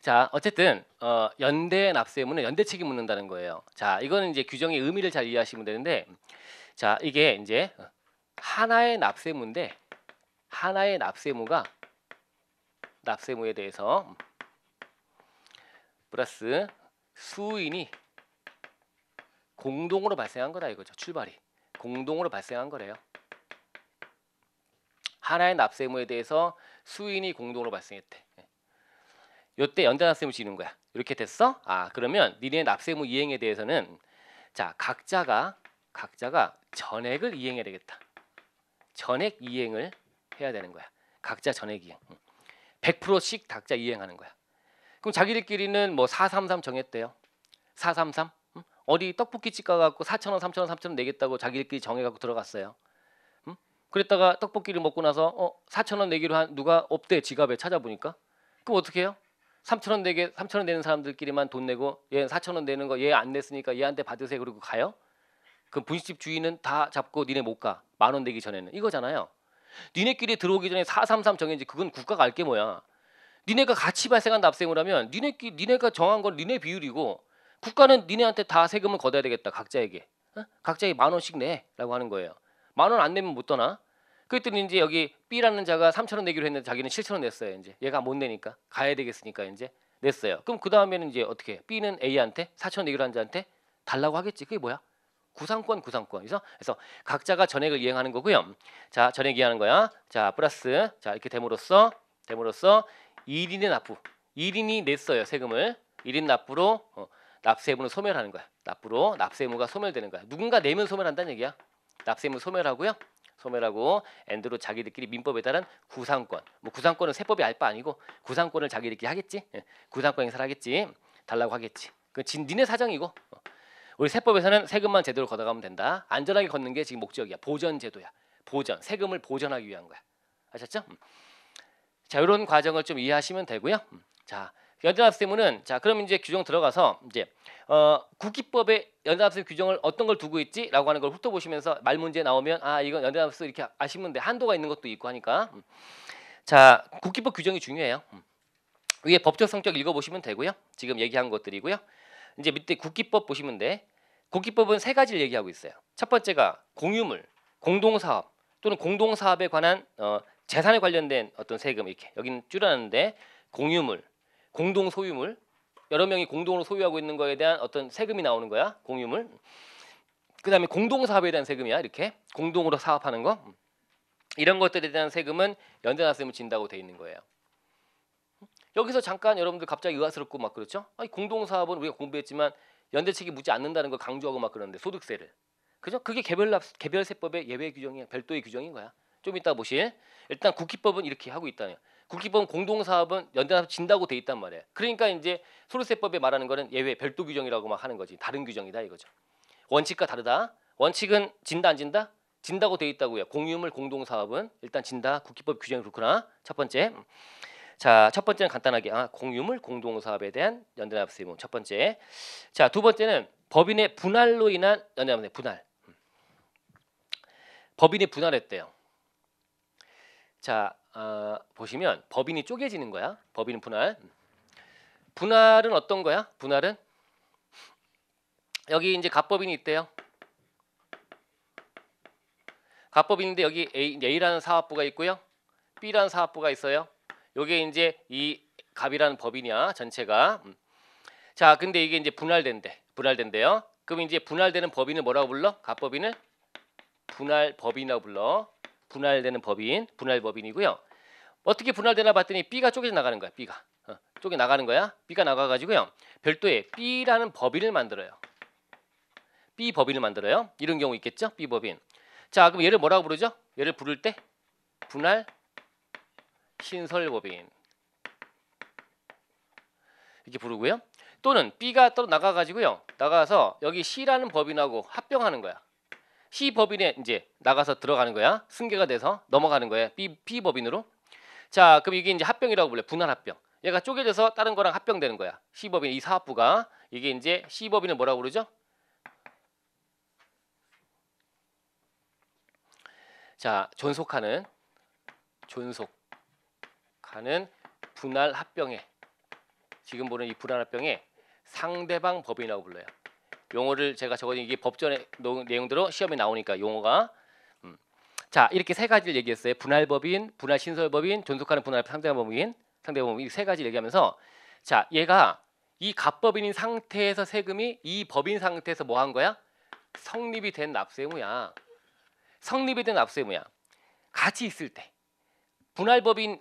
S1: 자 어쨌든 어, 연대 납세문은 연대 책이 묻는다는 거예요 자 이거는 이제 규정의 의미를 잘 이해하시면 되는데 자 이게 이제 하나의 납세문인데 하나의 납세무가 납세무에 대해서 플러스 수인이 공동으로 발생한 거다 이거죠. 출발이 공동으로 발생한 거래요. 하나의 납세무에 대해서 수인이 공동으로 발생했대. 요때 연대 납세무 지는 거야. 이렇게 됐어? 아 그러면 니네 납세무 이행에 대해서는 자 각자가 각자가 전액을 이행해야 되겠다. 전액 이행을 해야 되는 거야. 각자 전액 이행. 100%씩 각자 이행하는 거야. 그럼 자기들끼리는 뭐433 정했대요. 433? 음? 어디 떡볶이집 가갖고 4,000원, 3,000원, 3,000원 내겠다고 자기들끼리 정해갖고 들어갔어요. 음? 그랬다가 떡볶이를 먹고 나서 어, 4,000원 내기로 한 누가 없대 지갑에 찾아보니까. 그럼 어떻게 해요? 3,000원 내게 3,000원 내는 사람들끼리만 돈 내고 얘 4,000원 내는 거 얘 안 냈으니까 얘한테 받으세요. 그리고 가요. 그럼 분식집 주인은 다 잡고 니네 못 가. 만 원 내기 전에는 이거잖아요. 니네끼리 들어오기 전에 433 정했지 그건 국가가 알 게 뭐야. 니네가 같이 발생한 납세금을 하면 니네끼 니네가 정한 건 니네 비율이고 국가는 니네한테 다 세금을 걷어야 되겠다 각자에게. 어? 각자에 게만 원씩 내라고 하는 거예요. 만 원 안 내면 못 떠나. 그랬더니 이제 여기 B라는 자가 3천 원 내기로 했는데 자기는 7천 원 냈어요. 이제 얘가 못 내니까 가야 되겠으니까 이제 냈어요. 그럼 그 다음에는 이제 어떻게 B는 A한테 4천 원 내기로 한 자한테 달라고 하겠지. 그게 뭐야? 구상권 구상권 그래서 그래서 각자가 전액을 이행하는 거고요. 자 전액 이행하는 거야. 자 플러스 자 이렇게 됨으로써 됨으로써 1인의 납부 1인이 냈어요 세금을 1인 납부로 어, 납세의무는 소멸하는 거야. 납부로 납세의무가 소멸되는 거야. 누군가 내면 소멸한다는 얘기야. 납세의무 소멸하고요. 소멸하고 엔드로 자기들끼리 민법에 따른 구상권 뭐 구상권은 세법이 알바 아니고 구상권을 자기들끼리 하겠지 예, 구상권 행사를 하겠지 달라고 하겠지 그 진, 니네 사정이고 어, 우리 세법에서는 세금만 제대로 걷어가면 된다. 안전하게 걷는 게 지금 목적이야. 보전 제도야. 보전. 세금을 보전하기 위한 거야. 아셨죠? 음. 자, 이런 과정을 좀 이해하시면 되고요. 음. 자, 연대납세문은 자, 그럼 이제 규정 들어가서 이제 어, 국기법에 연대납세 규정을 어떤 걸 두고 있지라고 하는 걸 훑어보시면서 말 문제 나오면 아, 이건 연대납세 이렇게 아시면 돼. 한도가 있는 것도 있고 하니까. 음. 자, 국기법 규정이 중요해요. 위에 법적 성격 읽어보시면 되고요. 지금 얘기한 것들이고요. 이제 밑에 국기법 보시면 돼. 국기법은 세 가지를 얘기하고 있어요. 첫 번째가 공유물, 공동사업 또는 공동사업에 관한 어, 재산에 관련된 어떤 세금 이렇게 여기는 줄어놨는데 공유물, 공동 소유물 여러 명이 공동으로 소유하고 있는 거에 대한 어떤 세금이 나오는 거야 공유물. 그다음에 공동 사업에 대한 세금이야 이렇게 공동으로 사업하는 거 이런 것들에 대한 세금은 연대납세금을 진다고 돼 있는 거예요. 여기서 잠깐 여러분들 갑자기 의아스럽고 막 그렇죠? 아니, 공동사업은 우리가 공부했지만 연대책이 묻지 않는다는 걸 강조하고 막 그러는데 소득세를 그죠? 그게 개별 개별세법의 예외 규정이야 별도의 규정인 거야. 좀 이따 보시 일단 국기법은 이렇게 하고 있다네요. 국기법은 공동사업은 연대사업 진다고 돼 있단 말이에요. 그러니까 이제 소득세법에 말하는 거는 예외 별도 규정이라고 막 하는 거지 다른 규정이다 이거죠. 원칙과 다르다. 원칙은 진다 안 진다? 진다고 돼 있다고요. 공유물 공동사업은 일단 진다. 국기법 규정이 그렇구나. 첫 번째. 자, 첫 번째는 간단하게 아, 공유물 공동사업에 대한 연대납 세무 첫 번째. 자, 두 번째는 법인의 분할로 인한 연대납 세무 분할. 음. 법인이 분할했대요. 자, 어, 보시면 법인이 쪼개지는 거야. 법인 분할. 음. 분할은 어떤 거야? 분할은 여기 이제 갑법인이 있대요. 갑법인인데 여기 A, A라는 사업부가 있고요. B라는 사업부가 있어요. 요게 이제 이 갑이라는 법이냐 전체가 음. 자 근데 이게 이제 분할된대 분할된대요 그럼 이제 분할되는 법인을 뭐라고 불러 갑법인을 분할 법인이라고 불러 분할되는 법인 분할 법인이고요 어떻게 분할되나 봤더니 B가 쪼개져 나가는 거야 B가 어, 쪼개 나가는 거야 B가 나가가지고요 별도의 B라는 법인을 만들어요 B 법인을 만들어요 이런 경우 있겠죠 B 법인 자 그럼 얘를 뭐라고 부르죠 얘를 부를 때 분할 신설법인 이렇게 부르고요. 또는 B가 또 나가가지고요. 나가서 여기 C라는 법인하고 합병하는 거야. C 법인에 이제 나가서 들어가는 거야. 승계가 돼서 넘어가는 거야. B, B 법인으로. 자, 그럼 이게 이제 합병이라고 불려. 분할 합병. 얘가 쪼개져서 다른 거랑 합병되는 거야. C 법인 이 사업부가 이게 이제 C 법인을 뭐라고 그러죠? 자, 존속하는 존속 하는 분할 합병에 지금 보는 이 분할 합병에 상대방 법인이라고 불러요. 용어를 제가 적어둔 이게 법전의 내용대로 시험에 나오니까 용어가 음. 자 이렇게 세 가지를 얘기했어요. 분할 법인, 분할 신설 법인, 존속하는 분할 상대 법인, 상대 법인 이세 가지 얘기하면서 자 얘가 이 갑법인인 상태에서 세금이 이 법인 상태에서 뭐 한 거야? 성립이 된납세무야 성립이 된납세무야 같이 있을 때 분할법인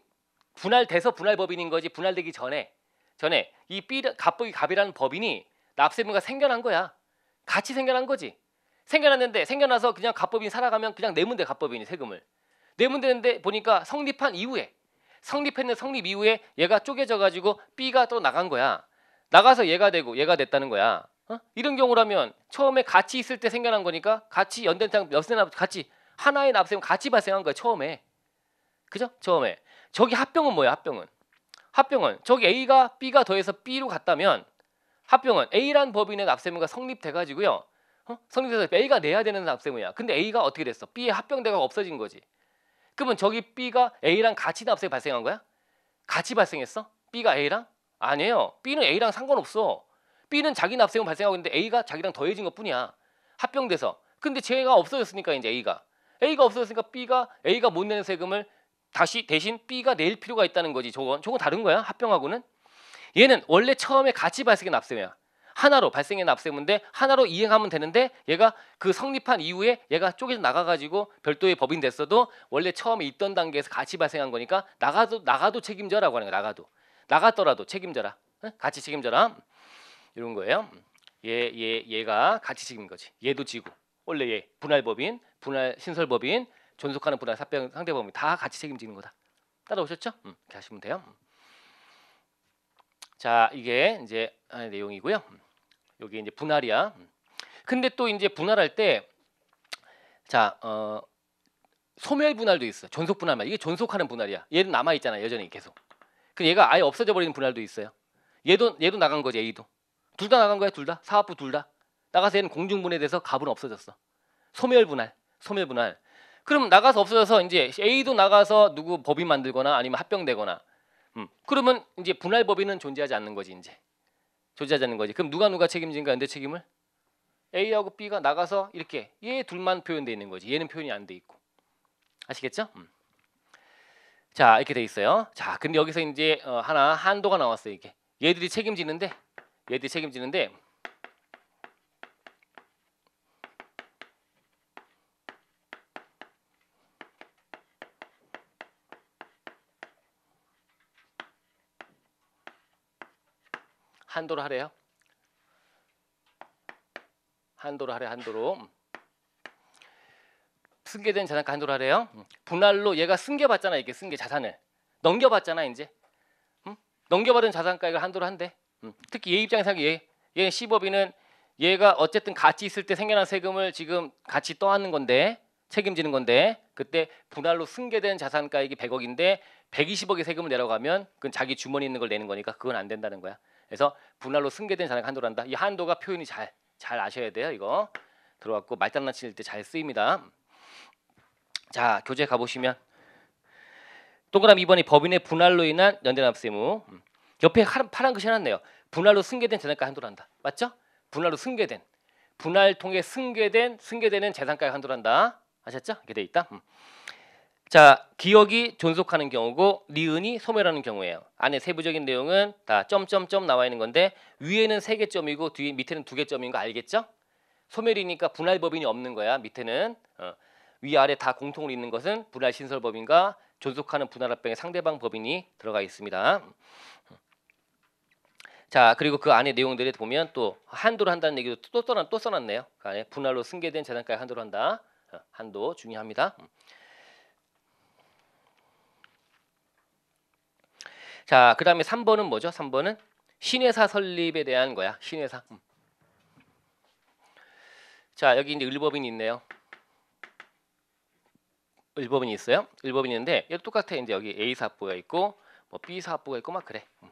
S1: 분할돼서 분할법인인 거지 분할되기 전에 전에 이 B 갑보기 갑이라는 법인이 납세분과 생겨난 거야. 같이 생겨난 거지. 생겨났는데 생겨나서 그냥 갑법인 살아가면 그냥 내면 돼 갑법인이 세금을 내면 되는데 보니까 성립한 이후에 성립했는 성립 이후에 얘가 쪼개져 가지고 B가 또 나간 거야. 나가서 얘가 되고 얘가 됐다는 거야. 어? 이런 경우라면 처음에 같이 있을 때 생겨난 거니까 같이 연대상 몇세나 같이 하나의 납세금 같이 발생한 거야 처음에. 그죠? 처음에. 저기 합병은 뭐야? 합병은 합병은 저기 A가 B가 더해서 B로 갔다면 합병은 A란 법인의 납세무가 성립돼 가지고요. 어? 성립돼서 A가 내야 되는 납세무야. 근데 A가 어떻게 됐어? B의 합병대가 없어진 거지. 그러면 저기 B가 A랑 같이 납세 발생한 거야? 같이 발생했어? B가 A랑? 아니에요. B는 A랑 상관없어. B는 자기 납세금 발생하고 있는데 A가 자기랑 더해진 것뿐이야. 합병돼서. 근데 쟤가 없어졌으니까 이제 A가. A가 없어졌으니까 B가 A가 못 내는 세금을 다시 대신 B가 낼 필요가 있다는 거지. 저건 저건 다른 거야. 합병하고는 얘는 원래 처음에 같이 발생한 납세야. 하나로 발생한 납세문데 하나로 이행하면 되는데 얘가 그 성립한 이후에 얘가 쪼개져 나가가지고 별도의 법인 됐어도 원래 처음에 있던 단계에서 같이 발생한 거니까 나가도 나가도 책임져라고 하는 거야. 나가도 나갔더라도 책임져라. 같이 책임져라. 이런 거예요. 얘, 얘, 얘가 같이 지는 거지. 얘도 지고 원래 얘 분할법인, 분할 신설법인, 존속하는 분야 사병 상대범이다 같이 책임지는 거다. 따라오셨죠? 음, 이렇게 하시면 돼요. 음. 자, 이게 이제 내용이고요. 여기 음, 이제 분할이야. 음. 근데 또 이제 분할할 때 자, 어 소멸 분할도 있어. 존속 분할만. 이게 존속하는 분할이야. 얘는 남아 있잖아. 여전히 계속. 그 얘가 아예 없어져 버리는 분할도 있어요. 얘도 얘도 나간 거지. A도. 둘 다 나간 거야. 둘 다. 사업부 둘 다. 나가서 얘는 공중분해돼서 갑은 없어졌어. 소멸 분할. 소멸 분할. 그럼 나가서 없어져서 이제 A도 나가서 누구 법인 만들거나 아니면 합병되거나 음. 그러면 이제 분할 법인은 존재하지 않는 거지 이제 존재하지 않는 거지 그럼 누가 누가 책임진가 연대 책임을 A하고 B가 나가서 이렇게 얘 둘만 표현돼 있는 거지 얘는 표현이 안 돼 있고 아시겠죠? 음. 자 이렇게 돼 있어요 자 근데 여기서 이제 어, 하나 한도가 나왔어요 이게 얘들이 책임지는데 얘들이 책임지는데 한도로 하래요. 한도로 하래 한도로. 승계된 자산 한도로 하래요. 분할로 얘가 승계받잖아 이게 승계 자산을 넘겨받잖아 이제. 음? 넘겨받은 자산가 이걸 한도로 한대. 음. 특히 얘 입장에서 얘, 얘1 0업이 얘가 어쨌든 가치 있을 때 생겨난 세금을 지금 같이 떠안는 건데 책임지는 건데 그때 분할로 승계된 자산가액이 100억인데 120억의 세금을 내려가면 그건 자기 주머니 있는 걸 내는 거니까 그건 안 된다는 거야. 그래서 분할로 승계된 잔액 한도를 한다. 이 한도가 표현이 잘 잘 아셔야 돼요. 이거 들어갔고 말장난칠 때잘 쓰입니다. 자 교재 가보시면 동그라미 2번이 법인의 분할로 인한 연대납세무 음. 옆에 파란, 파란 글씨 해놨네요. 분할로 승계된 재산가 한도를 한다. 맞죠? 분할로 승계된 분할 통해 승계된 승계되는 재산가에 한도를 한다. 아셨죠? 이렇게 돼 있다. 음. 자, 기억이 존속하는 경우고 니은이 소멸하는 경우예요. 안에 세부적인 내용은 다 점점점 나와 있는 건데 위에는 세 개 점이고 뒤 밑에는 두 개 점인 거 알겠죠? 소멸이니까 분할 법인이 없는 거야. 밑에는 어. 위아래 다 공통으로 있는 것은 분할 신설 법인과 존속하는 분할 합병의 상대방 법인이 들어가 있습니다. 자 그리고 그 안에 내용들에 보면 또 한도로 한다는 얘기도 또, 써놨, 또 써놨네요. 그 안에 분할로 승계된 재산가액 한도로 한다. 어, 한도 중요합니다. 음. 자, 그다음에 3번은 뭐죠? 3번은 신회사 설립에 대한 거야. 신회사. 음. 자, 여기 이제 을법인이 있네요. 을법인이 있어요. 을법인이 있는데 얘도 똑같아. 이제 여기 A 사업부가 있고 뭐 B 사업부가 있고 막 그래. 음.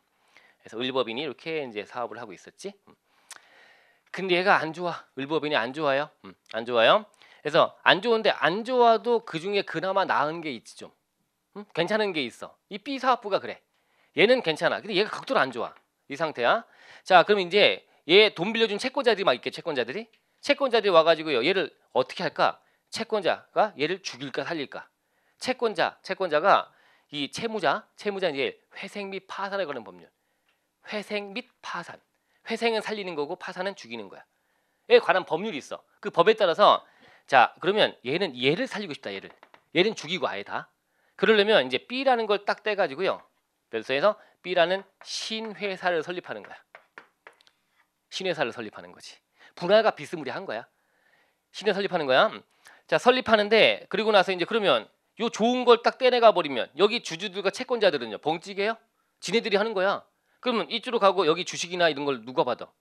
S1: 그래서 을법인이 이렇게 이제 사업을 하고 있었지. 음. 근데 얘가 안 좋아. 을법인이 안 좋아요. 음, 안 좋아요. 그래서 안 좋은데 안 좋아도 그 중에 그나마 나은 게 있지 좀. 음? 괜찮은 게 있어. 이 B 사업부가 그래. 얘는 괜찮아. 근데 얘가 각도를 안 좋아. 이 상태야. 자, 그럼 이제 얘 돈 빌려준 채권자들이 막 있게 채권자들이 채권자들이 와가지고요. 얘를 어떻게 할까? 채권자가 얘를 죽일까 살릴까? 채권자 채권자가 이 채무자 채무자 이제 회생 및파산에 관한 법률. 회생 및 파산. 회생은 살리는 거고 파산은 죽이는 거야. 에 관한 법률이 있어. 그 법에 따라서 자 그러면 얘는 얘를 살리고 싶다 얘를 얘는 죽이고 아예 다. 그러려면 이제 B라는 걸 딱 떼가지고요. 별서에서 B라는 신회사를 설립하는 거야. 신회사를 설립하는 거지. 분야가 비스무리한 거야. 신회 설립하는 거야. 음. 자 설립하는데 그리고 나서 이제 그러면 요 좋은 걸 딱 떼내가 버리면 여기 주주들과 채권자들은요 벙찌개요? 지네들이 하는 거야. 그러면 이쪽으로 가고 여기 주식이나 이런 걸 누가 받아?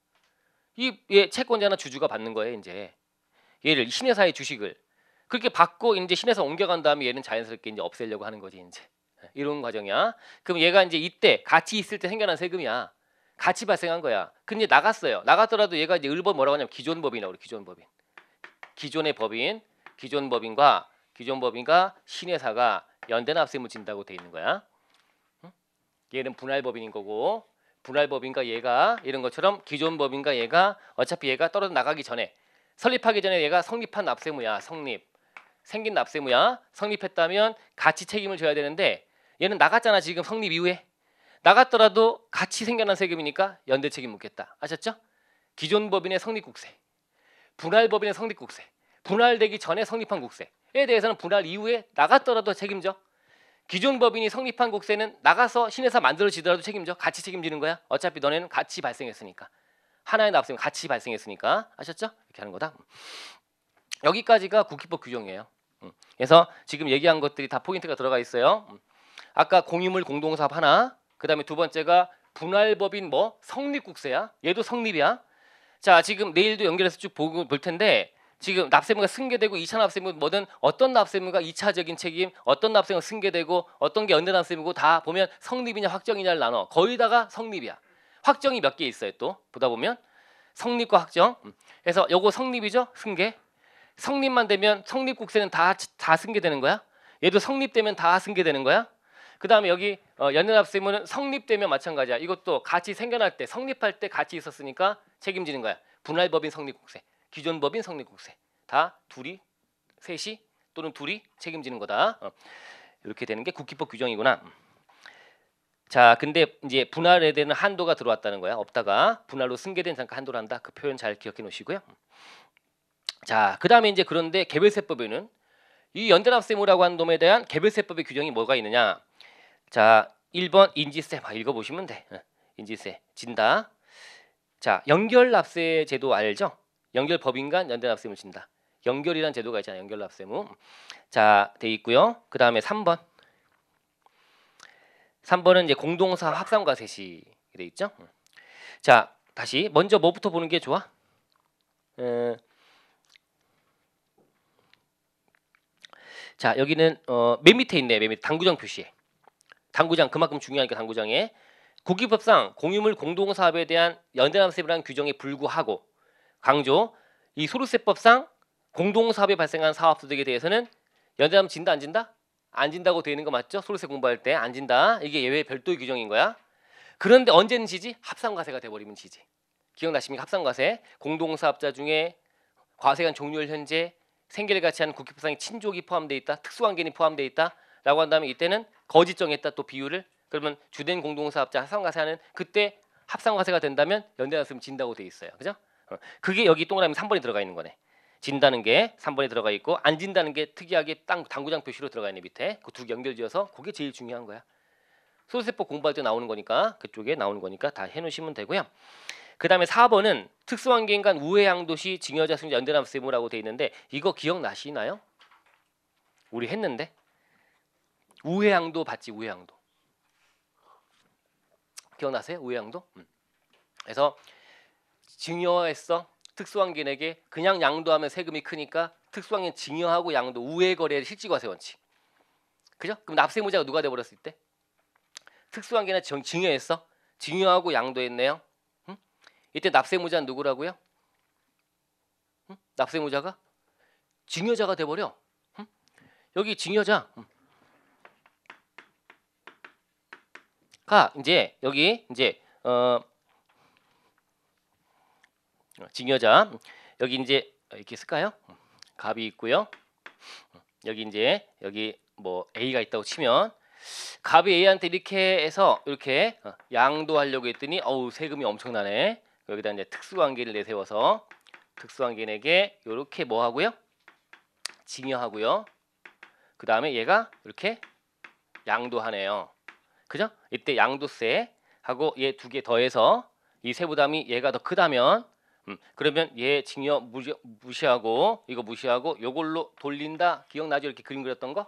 S1: 이 예, 채권자나 주주가 받는 거예요 이제 얘를 신회사의 주식을 그렇게 받고 이제 신회사 옮겨간 다음에 얘는 자연스럽게 이제 없애려고 하는 거지 이제 이런 과정이야. 그럼 얘가 이제 이때 같이 있을 때 생겨난 세금이야. 같이 발생한 거야. 근데 나갔어요. 나갔더라도 얘가 이제 을법 뭐라고 하냐면 기존 법인이라고 그 기존 법인. 기존의 법인, 기존 법인과 기존 법인과 신회사가 연대 납세무 진다고 돼 있는 거야. 얘는 분할 법인인 거고 분할 법인과 얘가 이런 것처럼 기존 법인과 얘가 어차피 얘가 떨어져 나가기 전에 설립하기 전에 얘가 성립한 납세무야. 성립. 생긴 납세무야. 성립했다면 같이 책임을 져야 되는데 얘는 나갔잖아 지금 성립 이후에 나갔더라도 같이 생겨난 세금이니까 연대 책임 묻겠다 아셨죠? 기존 법인의 성립국세 분할 법인의 성립국세 분할되기 전에 성립한 국세에 대해서는 분할 이후에 나갔더라도 책임져 기존 법인이 성립한 국세는 나가서 신회사 만들어지더라도 책임져 같이 책임지는 거야 어차피 너네는 같이 발생했으니까 하나의 납세는 같이 발생했으니까 아셨죠? 이렇게 하는 거다 여기까지가 국기법 규정이에요 음. 그래서 지금 얘기한 것들이 다 포인트가 들어가 있어요 음. 아까 공유물 공동사업 하나. 그다음에 두 번째가 분할법인 뭐 성립국세야. 얘도 성립이야. 자 지금 내일도 연결해서 쭉 보고 볼 텐데 지금 납세무가 승계되고 2차 납세무 뭐든 어떤 납세무가 2차적인 책임, 어떤 납세무가 승계되고 어떤 게 연대 납세무고 다 보면 성립이냐 확정이냐를 나눠. 거의 다가 성립이야. 확정이 몇 개 있어요 또 보다 보면 성립과 확정. 음. 그래서 요거 성립이죠 승계. 성립만 되면 성립국세는 다 다 승계되는 거야. 얘도 성립되면 다 승계되는 거야. 그 다음에 여기 어, 연연합세문은 성립되면 마찬가지야. 이것도 같이 생겨날 때 성립할 때 같이 있었으니까 책임지는 거야. 분할법인 성립국세, 기존법인 성립국세 다 둘이 셋이 또는 둘이 책임지는 거다. 어. 이렇게 되는 게 국기법 규정이구나. 자, 근데 이제 분할에 대한 한도가 들어왔다는 거야. 없다가 분할로 승계된 잠깐 한도를 한다. 그 표현 잘 기억해 놓으시고요. 자, 그다음에 이제 그런데 개별세법에는 이 연대납세무라고 하는 놈에 대한 개별세법의 규정이 뭐가 있느냐? 자, 1번 인지세 막 읽어 보시면 돼. 인지세 진다. 자, 연결납세 제도 알죠? 연결 법인간 연대납세무 진다. 연결이란 제도가 있잖아요. 연결납세무. 자, 돼 있고요. 그다음에 3번. 3번은 이제 공동사 합산과 세시 돼 있죠? 자, 다시 먼저 뭐부터 보는 게 좋아? 음, 자, 여기는 어, 맨 밑에 있네. 맨 밑에 당구장 표시에. 당구장 그만큼 중요하니까 당구장에 국기법상 공유물 공동사업에 대한 연대납세부라는 규정에 불구하고 강조 이 소득세법상 공동사업에 발생한 사업소득에 대해서는 연대납 진다 안 진다? 안 진다고 되어 있는 거 맞죠? 소득세 공부할 때 안 진다 이게 예외 별도의 규정인 거야 그런데 언제는 지지? 합산과세가 돼버리면 지지 기억나십니까? 합산과세 공동사업자 중에 과세간 종료일 현재 생계를 같이 하는 국기법상의 친족이 포함되어 있다 특수관계인이 포함되어 있다 라고 한다면 이때는 거짓 정했다 또 비율을 그러면 주된 공동사업자 합성과세하는 그때 합성과세가 된다면 연대났으면 진다고 돼 있어요. 그죠? 어, 그게 여기 동그라미 3번이 들어가 있는 거네. 진다는 게 3번에 들어가 있고 안 진다는 게 특이하게 땅 당구장 표시로 들어가 있는 밑에 그 두 개 연결지어서 그게 제일 중요한 거야. 소세포 공부할 때 나오는 거니까 그쪽에 나오는 거니까 다 해놓으시면 되고요. 그 다음에 4번은 특수관계인간 우회양도시 증여자 승자 연대남 세무라고 돼 있는데 이거 기억나시나요? 우리 했는데 우회양도 봤지 우회양도 기억나세요? 우회양도? 음. 그래서 증여했어 특수환기에게 그냥 양도하면 세금이 크니까 특수환기는 증여하고 양도 우회거래를 실지과세 원칙 그죠? 그럼 납세무자가 누가 돼버렸을 때? 특수환기는 증여했어 증여하고 양도했네요 음? 이때 납세무자는 누구라고요? 음? 납세무자가 증여자가 돼버려 음? 여기 증여자 음. 가 이제 여기 이제 어, 어 징여자 여기 이제 어, 이렇게 쓸까요? 갑이 있고요. 여기 이제 여기 뭐 A가 있다고 치면 갑이 A한테 이렇게 해서 이렇게 어, 양도하려고 했더니 어우 세금이 엄청나네. 여기다 이제 특수관계를 내세워서 특수관계인에게 이렇게 뭐 하고요? 징여하고요. 그 다음에 얘가 이렇게 양도하네요. 그죠? 이때 양도세 하고 얘 두 개 더해서 이 세부담이 얘가 더 크다면 음, 그러면 얘 징여 무시, 무시하고 이거 무시하고 요걸로 돌린다 기억나죠 이렇게 그림 그렸던 거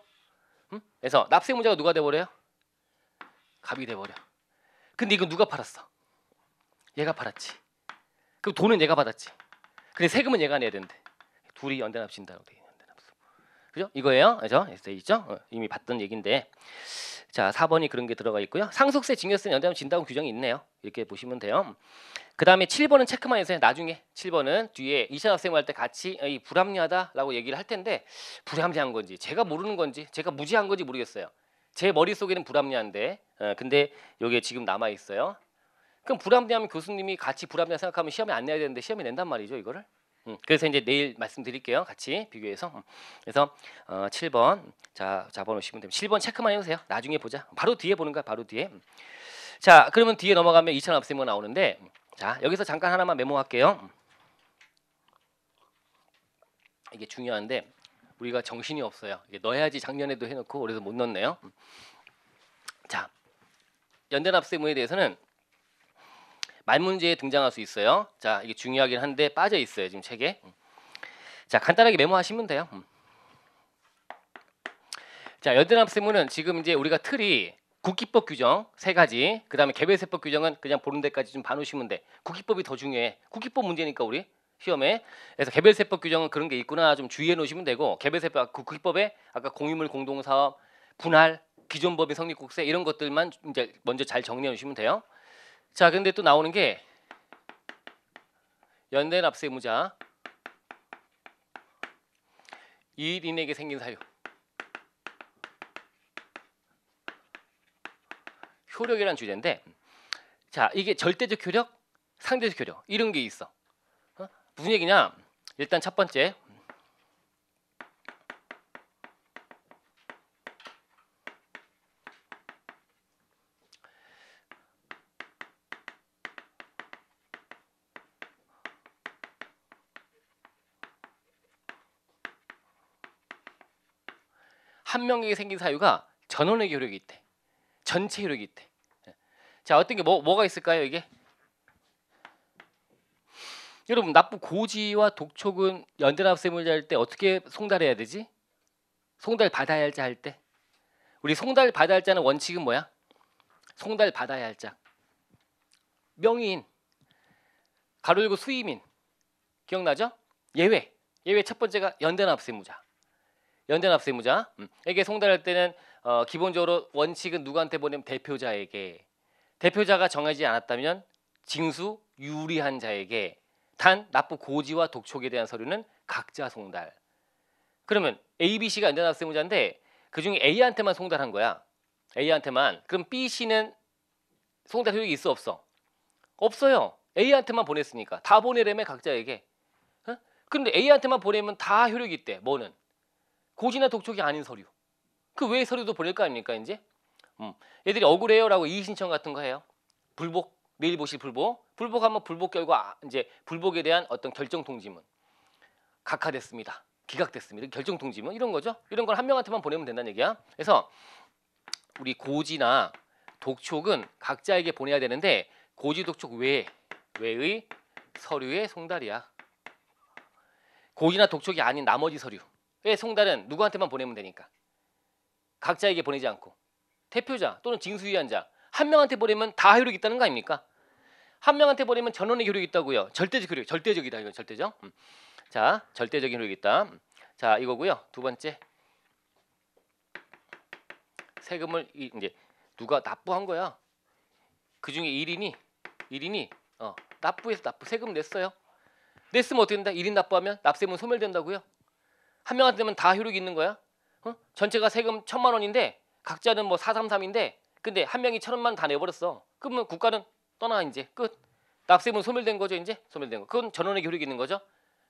S1: 음? 그래서 납세무자가 누가 돼버려요 갑이 돼버려 근데 이거 누가 팔았어 얘가 팔았지 그 돈은 얘가 받았지 근데 세금은 얘가 내야 된대 둘이 연대납신다고 돼 그죠? 이거예요. 그죠? 에세 이죠 어, 이미 봤던 얘긴데. 자, 4번이 그런 게 들어가 있고요. 상속세, 증여세는 연대하면 진다고 규정이 있네요. 이렇게 보시면 돼요. 그다음에 7번은 체크만 해서 나중에 7번은 뒤에 이차 학생활 할때 같이 어, 이 불합리하다라고 얘기를 할 텐데 불합리한 건지 제가 모르는 건지 제가 무지한 건지 모르겠어요. 제 머릿속에는 불합리한데 어, 근데 이게 지금 남아 있어요. 그럼 불합리하면 교수님이 같이 불합리한 생각하면 시험에 안 내야 되는데 시험에 낸단 말이죠, 이거를. 음, 그래서 이제 내일 말씀드릴게요. 같이 비교해서. 음, 그래서 어, 7번 자 잡아놓으시면 됩니다. 7번 체크만 해보세요 나중에 보자. 바로 뒤에 보는 거야. 바로 뒤에. 음. 자 그러면 뒤에 넘어가면 2차 납세모 나오는데 자 여기서 잠깐 하나만 메모할게요. 이게 중요한데 우리가 정신이 없어요. 이게 넣어야지 작년에도 해놓고 그래서 못 넣었네요. 자 연대납세무에 대해서는 말문제에 등장할 수 있어요. 자, 이게 중요하긴 한데 빠져 있어요, 지금 책에. 음. 자, 간단하게 메모하시면 돼요. 음. 자, 연대남 세문은 지금 이제 우리가 틀이 국기법 규정 세 가지, 그다음에 개별세법 규정은 그냥 보는 데까지 좀 봐놓으시면 돼. 국기법이 더 중요해. 국기법 문제니까 우리 시험에 그래서 개별세법 규정은 그런 게 있구나 좀 주의해 놓으시면 되고 개별세법 아, 그 국기법에 아까 공유물 공동사업 분할 기존 법인 성립국세 이런 것들만 이제 먼저 잘 정리해 놓으시면 돼요. 자, 근데 또 나오는 게 연대 납세무자 2일 이내에 생긴 사유 효력이란 주제인데 자 이게 절대적 효력, 상대적 효력 이런 게 있어 어? 무슨 얘기냐 일단 첫 번째 한 명에게 생긴 사유가 전원의 효력이 있대. 전체 효력이 있대. 예. 자 어떤 게 뭐, 뭐가 있을까요 이게? 여러분 나쁜 고지와 독촉은 연대납세물자 할때 어떻게 송달해야 되지? 송달 받아야 할 자 할때 우리 송달 받아야 할자는 원칙은 뭐야? 송달 받아야 할자 명의인 가로 열고 수임인 기억나죠? 예외 예외 첫 번째가 연대납세무자 연대납세무자에게 음. 송달할 때는 어, 기본적으로 원칙은 누구한테 보내면 대표자에게 대표자가 정하지 않았다면 징수 유리한 자에게 단 납부 고지와 독촉에 대한 서류는 각자 송달 그러면 A, B, C가 연대납세무자인데 그중에 A한테만 송달한 거야 A한테만 그럼 B, C는 송달 효력이 있어 없어? 없어요 A한테만 보냈으니까 다 보내려면 각자에게 어? 근데 A한테만 보내면 다 효력이 있대 뭐는 고지나 독촉이 아닌 서류. 그 외의 서류도 보낼 거 아닙니까 이제? 음. 얘들이 억울해요라고 이의 신청 같은 거 해요. 불복 내일 보실 불복. 불복하면 불복 결과 이제 불복에 대한 어떤 결정 통지문. 각하됐습니다. 기각됐습니다. 결정 통지문 이런 거죠. 이런 걸 한 명한테만 보내면 된다는 얘기야. 그래서 우리 고지나 독촉은 각자에게 보내야 되는데 고지 독촉 외 외의 서류의 송달이야. 고지나 독촉이 아닌 나머지 서류. 왜 송달은 누구한테만 보내면 되니까 각자에게 보내지 않고 대표자 또는 징수위원 자한 명한테 보내면 다 효력이 있다는 거 아닙니까? 한 명한테 보내면 전원의 효력이 있다고요. 절대적 효력, 절대적이다 이거 절대적. 음. 자, 절대적인 효력이 있다. 음. 자, 이거고요. 두 번째 세금을 이제 누가 납부한 거야. 그 중에 1인이 1인이 어, 납부해서 납부 세금 냈어요. 냈으면 어떻게 된다? 1인 납부하면 납세문 소멸된다고요. 한 명한테 되면 다 효력이 있는 거야? 어? 전체가 세금 천만 원인데 각자는 뭐 사 삼삼인데 근데 한 명이 천 원만 다 내버렸어. 그러면 국가는 떠나 이제 끝. 납세문 소멸된 거죠 이제 소멸된 거. 그건 전원의 효력이 있는 거죠.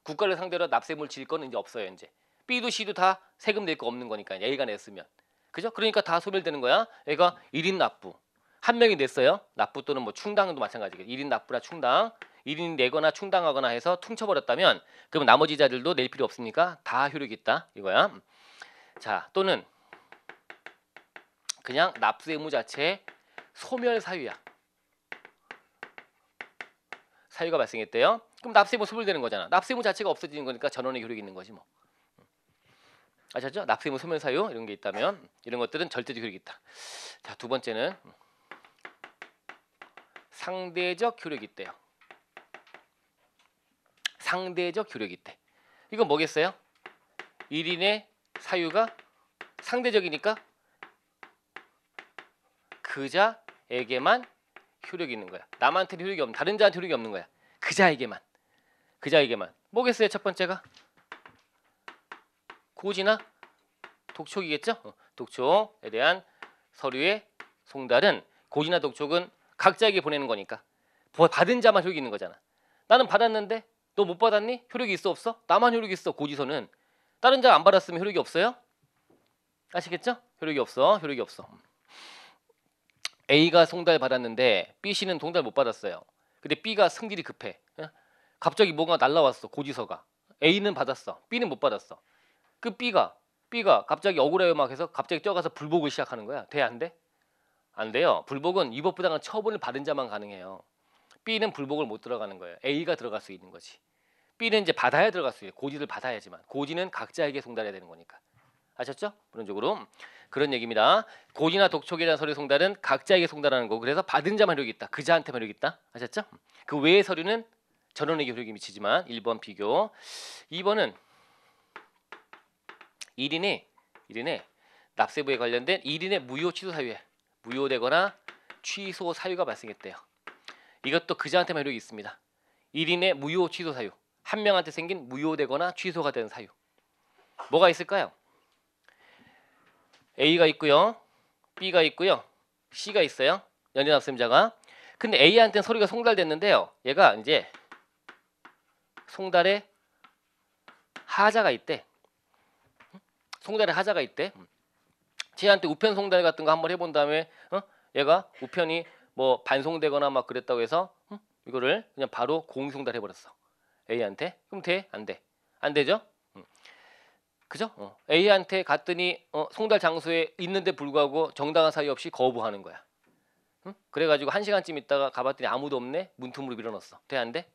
S1: 국가를 상대로 납세물 질건 이제 없어요 이제. B도 C도 다 세금 낼 거 없는 거니까 A가 냈으면 그죠? 그러니까 다 소멸되는 거야. 얘가 일인 납부 한 명이 냈어요. 납부 또는 뭐 충당도 마찬가지고 일인 납부라 충당 1인 내거나 충당하거나 해서 퉁쳐버렸다면 그럼 나머지 자들도 낼 필요 없으니까 다 효력 있다 이거야. 자 또는 그냥 납세 의무 자체에 소멸 사유야. 사유가 발생했대요. 그럼 납세 의무 소멸되는 거잖아. 납세 의무 자체가 없어지는 거니까 전원의 효력이 있는 거지 뭐. 아셨죠? 납세 의무 소멸 사유 이런 게 있다면 이런 것들은 절대적 효력이 있다. 자 두 번째는 상대적 효력이 있대요. 상대적 효력이 있대. 이건 뭐겠어요? 1인의 사유가 상대적이니까 그자에게만 효력이 있는 거야. 남한테 효력이 없는 다른 자한테 효력이 없는 거야. 그자에게만. 그자에게만. 뭐겠어요? 첫 번째가 고지나 독촉이겠죠? 어, 독촉에 대한 서류의 송달은 고지나 독촉은 각자에게 보내는 거니까 받은 자만 효력이 있는 거잖아. 나는 받았는데 너못 받았니? 효력이 있어 없어? 나만 효력이 있어 고지서는 다른 자 안 받았으면 효력이 없어요? 아시겠죠? 효력이 없어 효력이 없어 A가 송달 받았는데 B, 씨는송달못 받았어요 근데 B가 승질이 급해 어? 갑자기 뭔가 날라왔어 고지서가 A는 받았어 B는 못 받았어 그 B가 B가 갑자기 억울해요 막 해서 갑자기 뛰어가서 불복을 시작하는 거야 돼 안 돼? 안 돼요 불복은 위법부당한 처분을 받은 자만 가능해요 B는 불복을 못 들어가는 거예요. A가 들어갈 수 있는 거지. B는 이제 받아야 들어갈 수 있어요. 고지를 받아야지만. 고지는 각자에게 송달해야 되는 거니까. 아셨죠? 그런쪽으로 그런 얘기입니다. 고지나 독촉이라는 서류 송달은 각자에게 송달하는 거. 그래서 받은 자만 효력이 있다. 그 자한테만 효력이 있다. 아셨죠? 그 외의 서류는 전원에게 효력이 미치지만 1번 비교. 2번은 1인의 1인의 납세부에 관련된 1인의 무효 취소 사유에 무효되거나 취소 사유가 발생했대요. 이것도 그자한테만 효력이 있습니다. 1인의 무효 취소 사유. 한 명한테 생긴 무효되거나 취소가 되는 사유. 뭐가 있을까요? A가 있고요. B가 있고요. C가 있어요. 연인 납세자가. 근데 A한테는 서류가 송달됐는데요. 얘가 이제 송달에 하자가 있대. 송달에 하자가 있대. 음. 쟤한테 우편 송달 같은 거 한번 해본 다음에 어? 얘가 우편이 뭐 반송되거나 막 그랬다고 해서 음, 이거를 그냥 바로 공송달 해버렸어. A한테 그럼 돼? 안 돼? 안 되죠? 그죠? 어. A한테 갔더니 어, 송달 장소에 있는데 불구하고 정당한 사유 없이 거부하는 거야. 음? 그래가지고 한 시간쯤 있다가 가봤더니 아무도 없네. 문틈으로 밀어넣었어. 돼? 안 돼?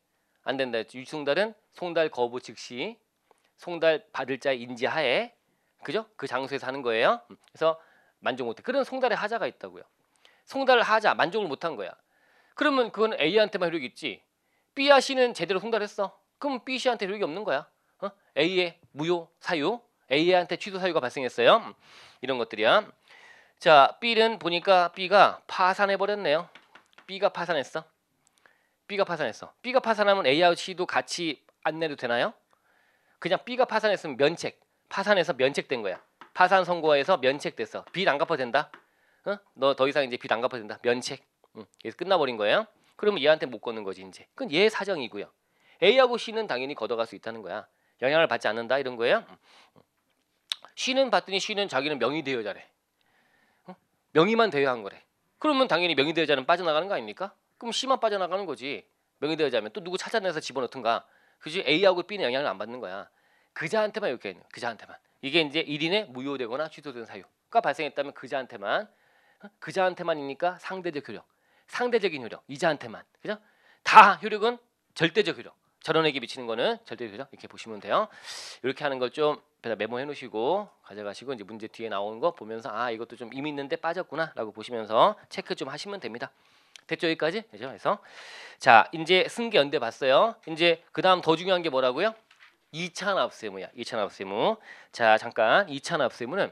S1: 안 된다 했지. 유송달은 송달 거부 즉시 송달 받을 자 인지하에 그죠? 그 장소에서 하는 거예요. 그래서 만족 못해. 그런 송달의 하자가 있다고요. 성달을 하자 만족을 못한 거야. 그러면 그건 A한테만 효력이 있지. B와 C는 제대로 성달했어. 그럼 B, C한테 효력이 없는 거야. 어? A의 무효 사유, A한테 취소 사유가 발생했어요. 이런 것들이야. 자, B는 보니까 B가 파산해 버렸네요. B가 파산했어. B가 파산했어. B가 파산하면 A와 C도 같이 안 내도 되나요? 그냥 B가 파산했으면 면책. 파산해서 면책된 거야. 파산 선고에서 면책됐어. 빚안 갚아도 된다. 어? 너더 이상 이제 빚안 갚아도 된다. 면책. 그래서 끝나버린 거예요. 그러면 얘한테 못 거는 거지 이제. 그건 얘 사정이고요. A하고 C는 당연히 걷어갈 수 있다는 거야. 영향을 받지 않는다 이런 거예요. C는 봤더니 C는 자기는 명의 대여자래. 어? 명의만 대여한 거래. 그러면 당연히 명의 대여자는 빠져나가는 거 아닙니까? 그럼 C만 빠져나가는 거지. 명의 대여자면 또 누구 찾아내서 집어넣든가. 그지 A하고 B는 영향을 안 받는 거야. 그자한테만 이렇게 그자한테만. 이게 이제 1인의 무효되거나 취소된 사유가 발생했다면 그자한테만 그자한테만입니까? 상대적 효력. 상대적인 효력. 이자한테만. 그죠? 다 효력은 절대적 효력. 절원에게 미치는 거는 절대적 효력 이렇게 보시면 돼요. 이렇게 하는 걸 좀 메모해 놓으시고 가져가시고 이제 문제 뒤에 나오는 거 보면서 아 이것도 좀 이미 있는데 빠졌구나라고 보시면서 체크 좀 하시면 됩니다. 됐죠 여기까지 그죠 그래서 자 이제 승계 연대 봤어요 이제 그 다음 더 중요한 게 뭐라고요 2차 납세무야 2차 납세무 자 잠깐 2차 납세무는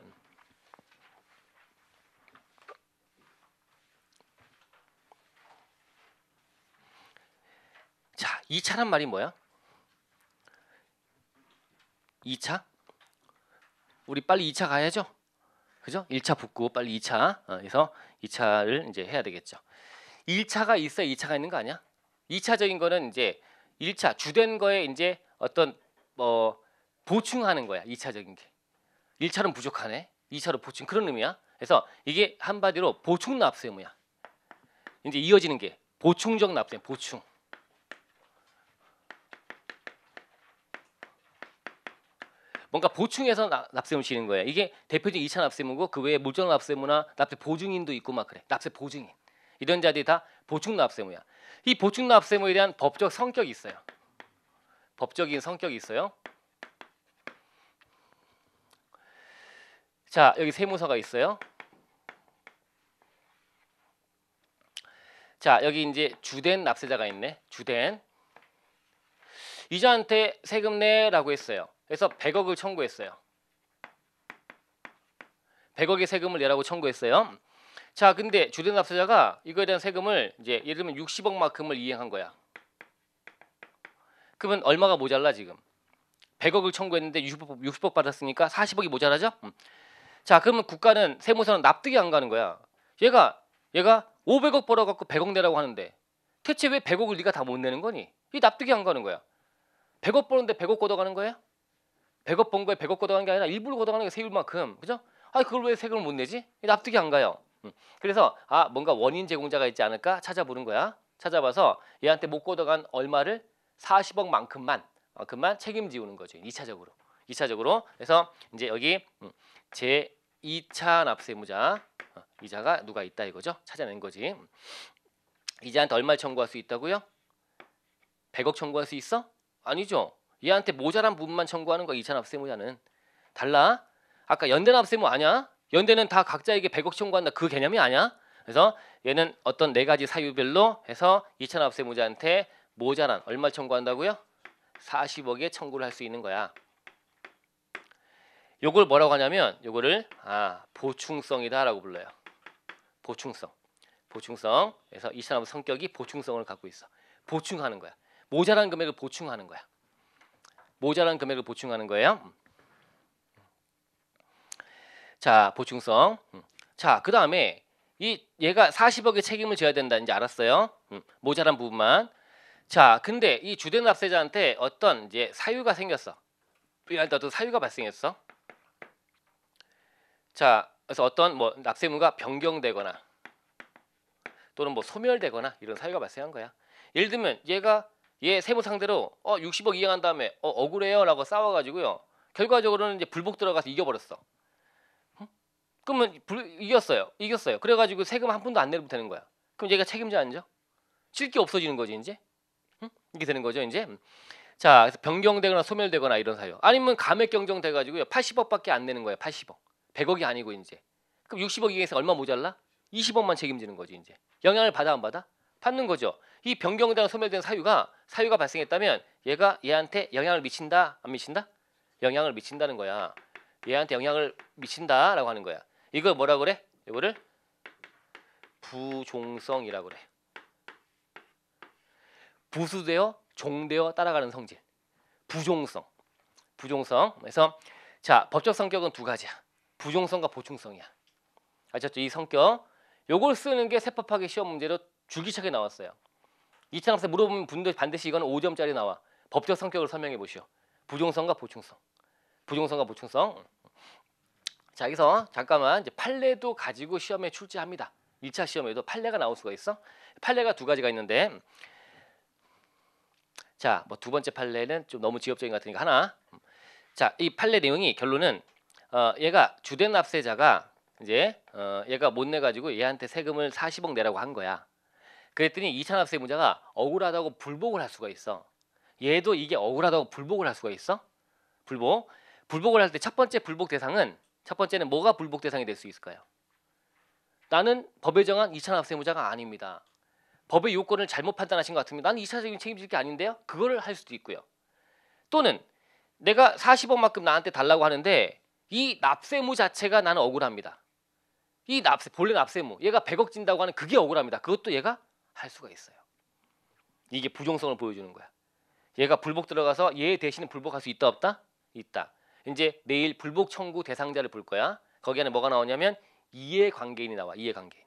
S1: 2차란 말이 뭐야? 2차? 우리 빨리 2차 가야죠. 그죠? 1차 붙고 빨리 2차. 어, 그래서 2차를 이제 해야 되겠죠. 1차가 있어 야 2차가 있는 거 아니야? 2차적인 거는 이제 1차 주된 거에 이제 어떤 뭐 보충하는 거야. 2차적인 게. 1차는 부족하네. 2차로 보충 그런 의미야. 그래서 이게 한마디로 보충 납세뭐야 이제 이어지는 게 보충적 납세, 보충. 뭔가 보충해서 납세금 지는 거예요. 이게 대표적인 2차 납세무고 그 외에 물정 납세무나 납세 보증인도 있고 막 그래. 납세 보증인. 이런 자들이 다 보충 납세무야. 이 보충 납세무에 대한 법적 성격이 있어요. 법적인 성격이 있어요. 자, 여기 세무서가 있어요. 자, 여기 이제 주된 납세자가 있네. 주된. 이자한테 세금 내라고 했어요. 그래서 100억을 청구했어요. 100억의 세금을 내라고 청구했어요. 자, 근데 주된 납세자가 이거에 대한 세금을 이제 예를 들면 60억만큼을 이행한 거야. 그러면 얼마가 모자라 지금? 100억을 청구했는데 60억, 60억 받았으니까 40억이 모자라죠? 음. 자, 그러면 국가는 세무서는 납득이 안 가는 거야. 얘가 얘가 500억 벌어 갖고 100억 내라고 하는데 대체 왜 100억을 네가 다 못 내는 거니? 이 납득이 안 가는 거야. 100억 벌었는데 100억 걷어가는 거야? 백억 번 거에 백억 걷어한게 아니라 일부로 걷어가는 게 세율만큼 그죠? 아 그걸 왜 세금을 못 내지? 납득이 안 가요. 음. 그래서 아 뭔가 원인 제공자가 있지 않을까 찾아보는 거야. 찾아봐서 얘한테 못 걷어간 얼마를 사십억만큼만 어, 그만 책임지우는 거죠. 이차적으로이차적으로 그래서 이제 여기 음, 제이차 납세무자 어, 이자가 누가 있다 이거죠. 찾아낸 거지. 음. 이자한테 얼마 청구할 수 있다고요? 백억 청구할 수 있어? 아니죠. 얘한테 모자란 부분만 청구하는 거야 2차 납세의무자는 달라 아까 연대 납세의무 아니야 연대는 다 각자에게 100억 청구한다 그 개념이 아니야 그래서 얘는 어떤 네 가지 사유별로 해서 2차 납세의무자한테 모자란 얼마 청구한다고요 40억에 청구를 할 수 있는 거야 요걸 뭐라고 하냐면 요거를 아 보충성이다라고 불러요 보충성 보충성 그래서 이 사람 성격이 보충성을 갖고 있어 보충하는 거야 모자란 금액을 보충하는 거야 모자란 금액을 보충하는 거예요. 자, 보충성. 음. 자, 그 다음에 이 얘가 40억의 책임을 져야 된다 이제 알았어요. 음, 모자란 부분만. 자, 근데 이 주된 납세자한테 어떤 이제 사유가 생겼어. 예를 들어 사유가 발생했어. 자, 그래서 어떤 뭐 납세무가 변경되거나 또는 뭐 소멸되거나 이런 사유가 발생한 거야. 예를 들면 얘가 얘 세무 상대로 어 60억 이행한 다음에 어 억울해요라고 싸워가지고요. 결과적으로는 이제 불복 들어가서 이겨버렸어. 응? 그러면 불, 이겼어요. 이겼어요. 그래가지고 세금 한 푼도 안 내도 되는 거야. 그럼 얘가 책임져 안죠질게 없어지는 거지 이제. 응? 이게 되는 거죠 이제. 자, 그래서 변경되거나 소멸되거나 이런 사유. 아니면 감액 경정돼 가지고요. 80억밖에 안 내는 거예요. 80억. 100억이 아니고 이제. 그럼 60억 이행해서 얼마 모자라? 20억만 책임지는 거지 이제. 영향을 받아 안 받아? 받는 거죠. 이 변경되거나 소멸된 사유가 사유가 발생했다면 얘가 얘한테 영향을 미친다 안 미친다? 영향을 미친다는 거야. 얘한테 영향을 미친다라고 하는 거야. 이걸 뭐라 그래? 이거를 부종성이라고 그래. 부수되어 종되어 따라가는 성질. 부종성. 부종성. 그래서 자, 법적 성격은 두 가지야. 부종성과 보충성이야. 아셨죠? 이 성격. 요걸 쓰는 게 세법학의 시험 문제로 줄기차게 나왔어요. 이차 감사 물어보면 분들 반드시 이건 5점짜리 나와. 법적 성격을 설명해 보시오. 부종성과 보충성. 부종성과 보충성. 자, 여기서 잠깐만 이제 판례도 가지고 시험에 출제합니다. 1차 시험에도 판례가 나올 수가 있어. 판례가 두 가지가 있는데 자, 뭐 두 번째 판례는 좀 너무 지엽적인 것 같으니까 하나. 자, 이 판례 내용이 결론은 어, 얘가 주된 납세자가 이제 어, 얘가 못 내 가지고 얘한테 세금을 40억 내라고 한 거야. 그랬더니 2차 납세의무자가 억울하다고 불복을 할 수가 있어. 얘도 이게 억울하다고 불복을 할 수가 있어? 불복. 불복을 할 때 첫 번째 불복 대상은 첫 번째는 뭐가 불복 대상이 될 수 있을까요? 나는 법에 정한 2차 납세의무자가 아닙니다. 법의 요건을 잘못 판단하신 것같습니다 나는 2차적인 책임질 게 아닌데요. 그거를 할 수도 있고요. 또는 내가 4 0억만큼 나한테 달라고 하는데 이 납세무 자체가 나는 억울합니다. 이 납세 본래 납세무 얘가 100억 진다고 하는 그게 억울합니다. 그것도 얘가 할 수가 있어요. 이게 부정성을 보여주는 거야. 얘가 불복 들어가서 얘 대신에 불복할 수 있다 없다? 있다. 이제 내일 불복 청구 대상자를 볼 거야. 거기 안에 뭐가 나오냐면 이해관계인이 나와. 이해관계인.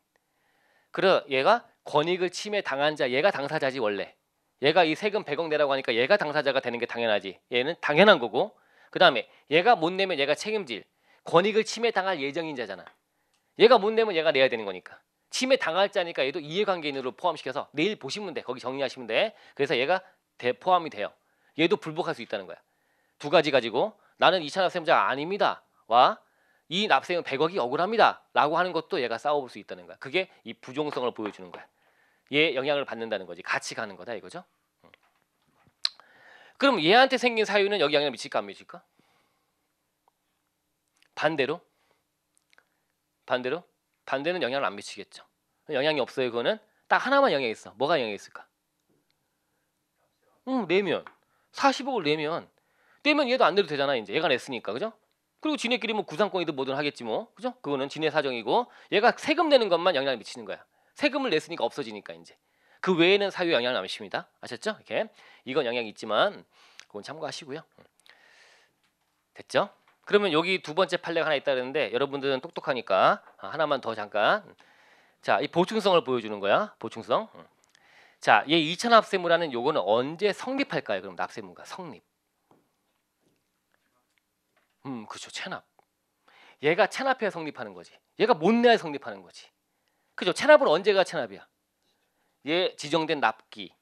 S1: 그래 얘가 권익을 침해 당한 자 얘가 당사자지 원래. 얘가 이 세금 100억 내라고 하니까 얘가 당사자가 되는 게 당연하지. 얘는 당연한 거고. 그다음에 얘가 못 내면 얘가 책임질. 권익을 침해 당할 예정인 자잖아. 얘가 못 내면 얘가 내야 되는 거니까. 침해 당할 자니까 얘도 이해관계인으로 포함시켜서 내일 보시면 돼. 거기 정리하시면 돼. 그래서 얘가 포함이 돼요. 얘도 불복할 수 있다는 거야. 두 가지 가지고 나는 2차 납세자 아닙니다. 와 이 납세는 100억이 억울합니다. 라고 하는 것도 얘가 싸워볼 수 있다는 거야. 그게 이부정성을 보여주는 거야. 얘 영향을 받는다는 거지. 같이 가는 거다 이거죠. 그럼 얘한테 생긴 사유는 여기 영향을 미칠까 안 미칠까? 반대로? 반대로? 반대는 영향을 안 미치겠죠. 영향이 없어요. 그거는 딱 하나만 영향이 있어. 뭐가 영향이 있을까? 응, 내면 40억을 내면 떼면 얘도 안 내도 되잖아. 이제 얘가 냈으니까 그죠? 그리고 지네끼리 뭐 구상권이든 뭐든 하겠지 뭐 그죠? 그거는 지네 사정이고 얘가 세금 내는 것만 영향을 미치는 거야. 세금을 냈으니까 없어지니까 이제 그 외에는 사유 영향을 안 미칩니다. 아셨죠? 이렇게 이건 영향이 있지만 그건 참고하시고요. 됐죠? 그러면 여기 두 번째 판례가 하나 있다 그랬는데 여러분들은 똑똑하니까 아, 하나만 더 잠깐. 자, 이 보충성을 보여주는 거야. 보충성. 자, 얘 2차 납세무라는 요거는 언제 성립할까요? 그럼 납세무가 성립. 음, 그렇죠. 체납. 얘가 체납해야 성립하는 거지. 얘가 못 내야 성립하는 거지. 그죠? 체납은 언제가 체납이야? 얘 지정된 납기.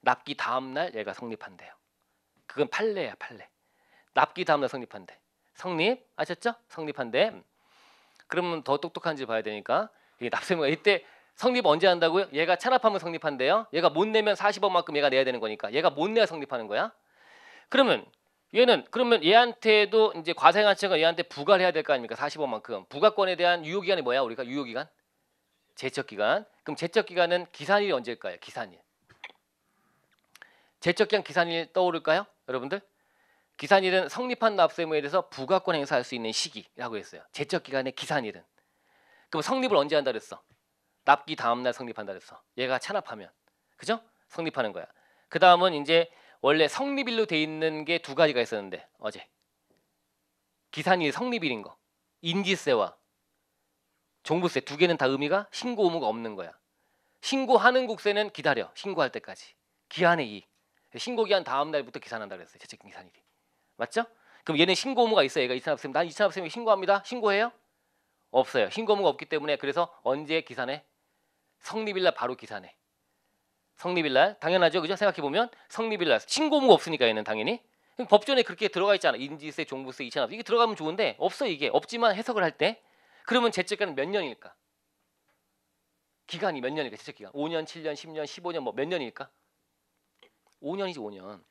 S1: 납기 다음 날 얘가 성립한대요. 그건 판례야, 판례. 납기 다음 날 성립한대. 성립 아셨죠? 성립한데 그러면 더 똑똑한지 봐야 되니까 이게 납세무가 뭐 이때 성립 언제 한다고요? 얘가 체납하면 성립한대요. 얘가 못 내면 40억만큼 얘가 내야 되는 거니까 얘가 못 내야 성립하는 거야. 그러면 얘는 그러면 얘한테도 이제 과세관채은 얘한테 부과를 해야 될 거 아닙니까? 40억만큼. 부과권에 대한 유효 기간이 뭐야? 우리가 유효 기간? 제척 기간. 그럼 제척 기간은 기산일이 언제일까요? 기산일. 제척 기간 기산일 떠오를까요? 여러분들? 기산일은 성립한 납세무에 의 대해서 부가권 행사할 수 있는 시기라고 했어요. 제적 기간의 기산일은. 그럼 성립을 언제 한다 그랬어? 납기 다음 날 성립한다 그랬어. 얘가 찬합하면. 그죠? 성립하는 거야. 그다음은 이제 원래 성립일로 돼 있는 게 두 가지가 있었는데 어제 기산일 성립일인 거 인지세와 종부세 두 개는 다 의미가 신고 의무가 없는 거야. 신고하는 국세는 기다려 신고할 때까지 기한의 이익. 신고 기한 다음 날부터 기산한다 그랬어요. 제채 기산일이. 맞죠? 그럼 얘는 신고 의무가 있어요. 얘가 이산 합세난 이산 합세에 신고합니다. 신고해요? 없어요. 신고 의무가 없기 때문에 그래서 언제 기산해? 성립일 날 바로 기산해. 성립일 날 당연하죠. 그죠? 생각해 보면 성립일 날 신고 의무가 없으니까 얘는 당연히 법전에 그렇게 들어가 있잖아. 인지세, 종부세, 이산 합세 이게 들어가면 좋은데 없어 이게 없지만 해석을 할 때 그러면 재채기는 몇 년일까? 기간이 몇 년일까? 재채 기간 5년, 7년, 10년, 15년 뭐 몇 년일까? 5년이지 5년.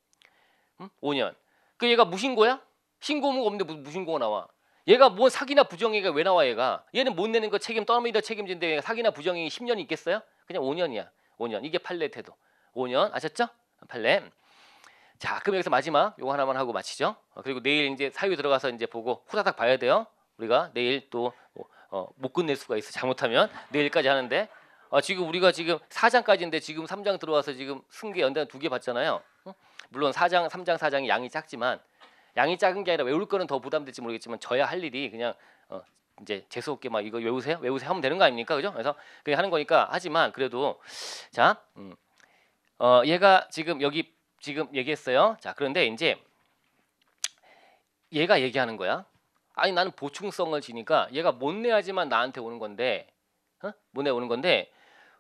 S1: 응? 5년. 그 얘가 무신고야? 신고문 없는데 무신고가 나와. 얘가 뭔 사기나 부정행위가 왜 나와 얘가? 얘는 못 내는 거 책임 떠넘이다 책임진데 얘가 사기나 부정행위 10년 있겠어요? 그냥 5년이야. 5년. 이게 판례 태도. 5년 아셨죠? 판례. 자, 그럼 여기서 마지막 요거 하나만 하고 마치죠. 어, 그리고 내일 이제 사유 들어가서 이제 보고 후다닥 봐야 돼요. 우리가 내일 또못 어, 끝낼 수가 있어. 잘못하면 내일까지 하는데 어, 지금 우리가 지금 4장까지인데 지금 3장 들어와서 지금 승계 연단 두개봤잖아요 어? 물론 4장, 3장, 4장이 양이 작지만 양이 작은 게 아니라 외울 거는 더 부담될지 모르겠지만 저야 할 일이 그냥 어, 이제 재수 없게 막 이거 외우세요, 외우세요 하면 되는 거 아닙니까, 그죠? 그래서 그게 하는 거니까 하지만 그래도 자, 음, 어, 얘가 지금 여기 지금 얘기했어요. 자, 그런데 이제 얘가 얘기하는 거야. 아니 나는 보충성을 지니까 얘가 못 내야지만 나한테 오는 건데, 어? 못내 오는 건데,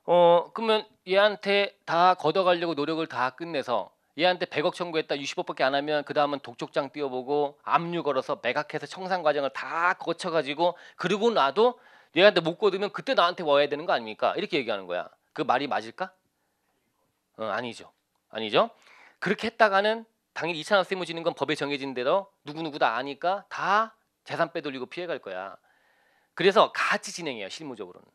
S1: 어 그러면 얘한테 다 걷어가려고 노력을 다 끝내서 얘한테 100억 청구했다 60억밖에 안 하면 그 다음은 독촉장 띄워보고 압류 걸어서 매각해서 청산 과정을 다 거쳐가지고 그리고 나도 얘한테 못 거두면 그때 나한테 와야 되는 거 아닙니까? 이렇게 얘기하는 거야. 그 말이 맞을까? 어, 아니죠. 아니죠. 그렇게 했다가는 당연히 2차 납세무 지는 건 법에 정해진 대로 누구누구 다 아니까 다 재산 빼돌리고 피해갈 거야. 그래서 같이 진행해요. 실무적으로는.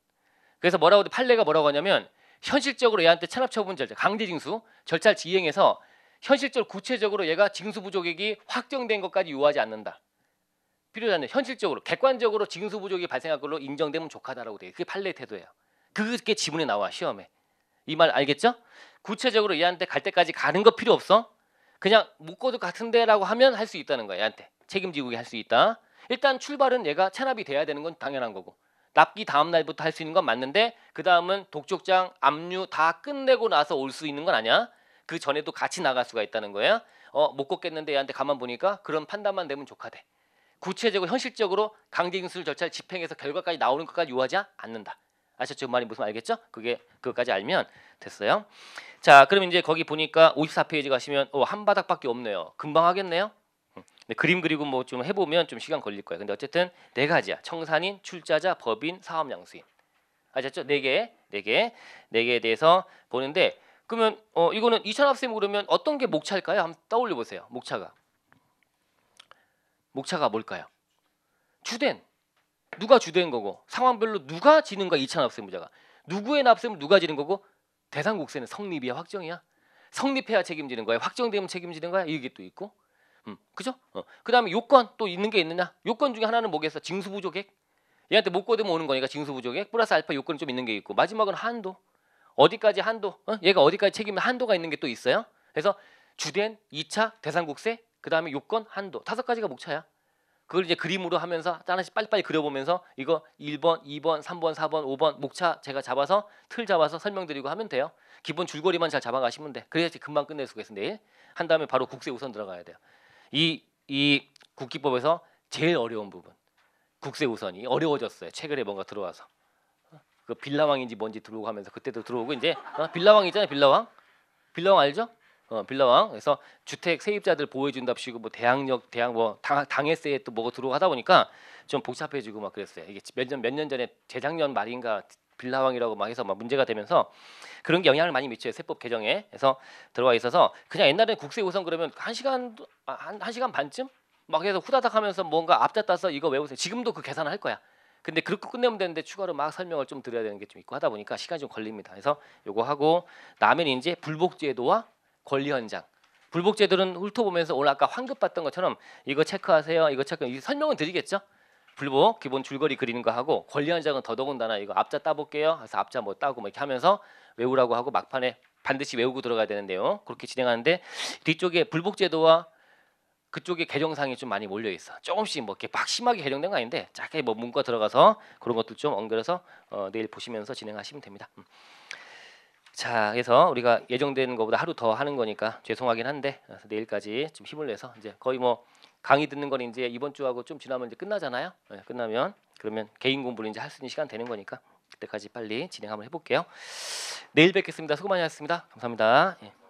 S1: 그래서 뭐라고 판례가 뭐라고 하냐면 현실적으로 얘한테 체납 처분 절차, 강제 징수 절차를 이행해서 현실적으로 구체적으로 얘가 징수 부족액이 확정된 것까지 요하지 않는다. 필요하지 않는 현실적으로 객관적으로 징수 부족이 발생한 걸로 인정되면 좋하다라고 돼요. 그게 판례 태도예요. 그게 지문에 나와 시험에. 이 말 알겠죠? 구체적으로 얘한테 갈 때까지 가는 거 필요 없어. 그냥 묶어도 같은데라고 하면 할 수 있다는 거야 얘한테 책임지고 할수 있다. 일단 출발은 얘가 체납이 돼야 되는 건 당연한 거고 납기 다음 날부터 할 수 있는 건 맞는데 그 다음은 독촉장, 압류 다 끝내고 나서 올 수 있는 건 아니야. 그 전에도 같이 나갈 수가 있다는 거예요. 어, 못 걷겠는데 얘한테 가만 보니까 그런 판단만 내면 조카돼. 구체적으로 현실적으로 강제징수를 절차를 집행해서 결과까지 나오는 것까지 요하지 않는다. 아셨죠? 그 말이 무슨 알겠죠? 그게 그것까지 알면 됐어요. 자, 그럼 이제 거기 보니까 54페이지 가시면 어, 한 바닥밖에 없네요. 금방 하겠네요. 근데 그림 그리고 뭐 좀 해보면 좀 시간 걸릴 거예요. 근데 어쨌든 네 가지야. 청산인, 출자자, 법인, 사업양수인. 아셨죠? 네 개, 네 개, 네 개에 대해서 보는데 그러면 어 이거는 이천합쌤 그러면 어떤 게 목차일까요? 한번 떠올려 보세요. 목차가 목차가 뭘까요? 주된 누가 주된 거고 상황별로 누가 지는 거야 이천합쌤 부자가 누구의 납세면 누가 지는 거고 대상국세는 성립이야 확정이야 성립해야 책임지는 거야 확정되면 책임지는 거야 이게 또 있고 음, 그죠? 어. 그다음에 요건 또 있는 게 있느냐? 요건 중에 하나는 뭐겠어? 징수부족액 얘한테 못 거두면 오는 거니까 징수부족액 플러스 알파 요건은 좀 있는 게 있고 마지막은 한도. 어디까지 한도? 어? 얘가 어디까지 책임 한도가 있는 게 또 있어요. 그래서 주된 2차 대상국세 그다음에 요건 한도 다섯 가지가 목차야. 그걸 이제 그림으로 하면서 하나씩 빨리빨리 그려보면서 이거 1번, 2번, 3번, 4번, 5번 목차 제가 잡아서 틀 잡아서 설명드리고 하면 돼요. 기본 줄거리만 잘 잡아가시면 돼. 그래야지 금방 끝낼 수가 있어 내일. 한 다음에 바로 국세 우선 들어가야 돼요. 이, 이 국기법에서 제일 어려운 부분 국세 우선이 어려워졌어요. 최근에 뭔가 들어와서 그 빌라왕인지 뭔지 들어오고 하면서 그때도 들어오고 이제 어? 빌라왕 있잖아요. 빌라왕 빌라왕 알죠? 어, 빌라왕 그래서 주택 세입자들 보호해준답시고 뭐 대항력 대항 뭐 당, 당해세에 또 뭐가 들어가다 보니까 좀 복잡해지고 막 그랬어요. 이게 몇 년 몇 년 전에 재작년 말인가 빌라왕이라고 막 해서 막 문제가 되면서 그런 게 영향을 많이 미쳐요 세법 개정에 해서 들어와 있어서 그냥 옛날에 국세 우선 그러면 한 시간 아, 한, 한 시간 반쯤 막 해서 후다닥 하면서 뭔가 앞다 따서 이거 외우세요 지금도 그 계산을 할 거야 근데 그렇게 끝내면 되는데 추가로 막 설명을 좀 드려야 되는 게 좀 있고 하다 보니까 시간이 좀 걸립니다 그래서 요거 하고 나면 이제 불복제도와 권리 현장 불복제도는 훑어보면서 오늘 아까 환급 받던 것처럼 이거 체크하세요 이거 체크 설명은 드리겠죠 불복 기본 줄거리 그리는 거 하고 권리 한 장은 더더군다나 이거 앞자 따볼게요. 그래서 앞자 뭐 따고 뭐 이렇게 하면서 외우라고 하고 막판에 반드시 외우고 들어가야 되는데요. 그렇게 진행하는데 뒤쪽에 불복 제도와 그쪽에 개정상이 좀 많이 몰려 있어. 조금씩 뭐 이렇게 막 심하게 개정된 거 아닌데 작게 뭐 문과 들어가서 그런 것들 좀 엉겨서 어, 내일 보시면서 진행하시면 됩니다. 음. 자, 그래서 우리가 예정되는 것보다 하루 더 하는 거니까 죄송하긴 한데 내일까지 좀 힘을 내서 이제 거의 뭐 강의 듣는 건 이제 이번 주하고 좀 지나면 이제 끝나잖아요. 네, 끝나면 그러면 개인 공부를 이제 할 수 있는 시간 되는 거니까 그때까지 빨리 진행 한번 해볼게요. 내일 뵙겠습니다. 수고 많이 하셨습니다. 감사합니다. 예.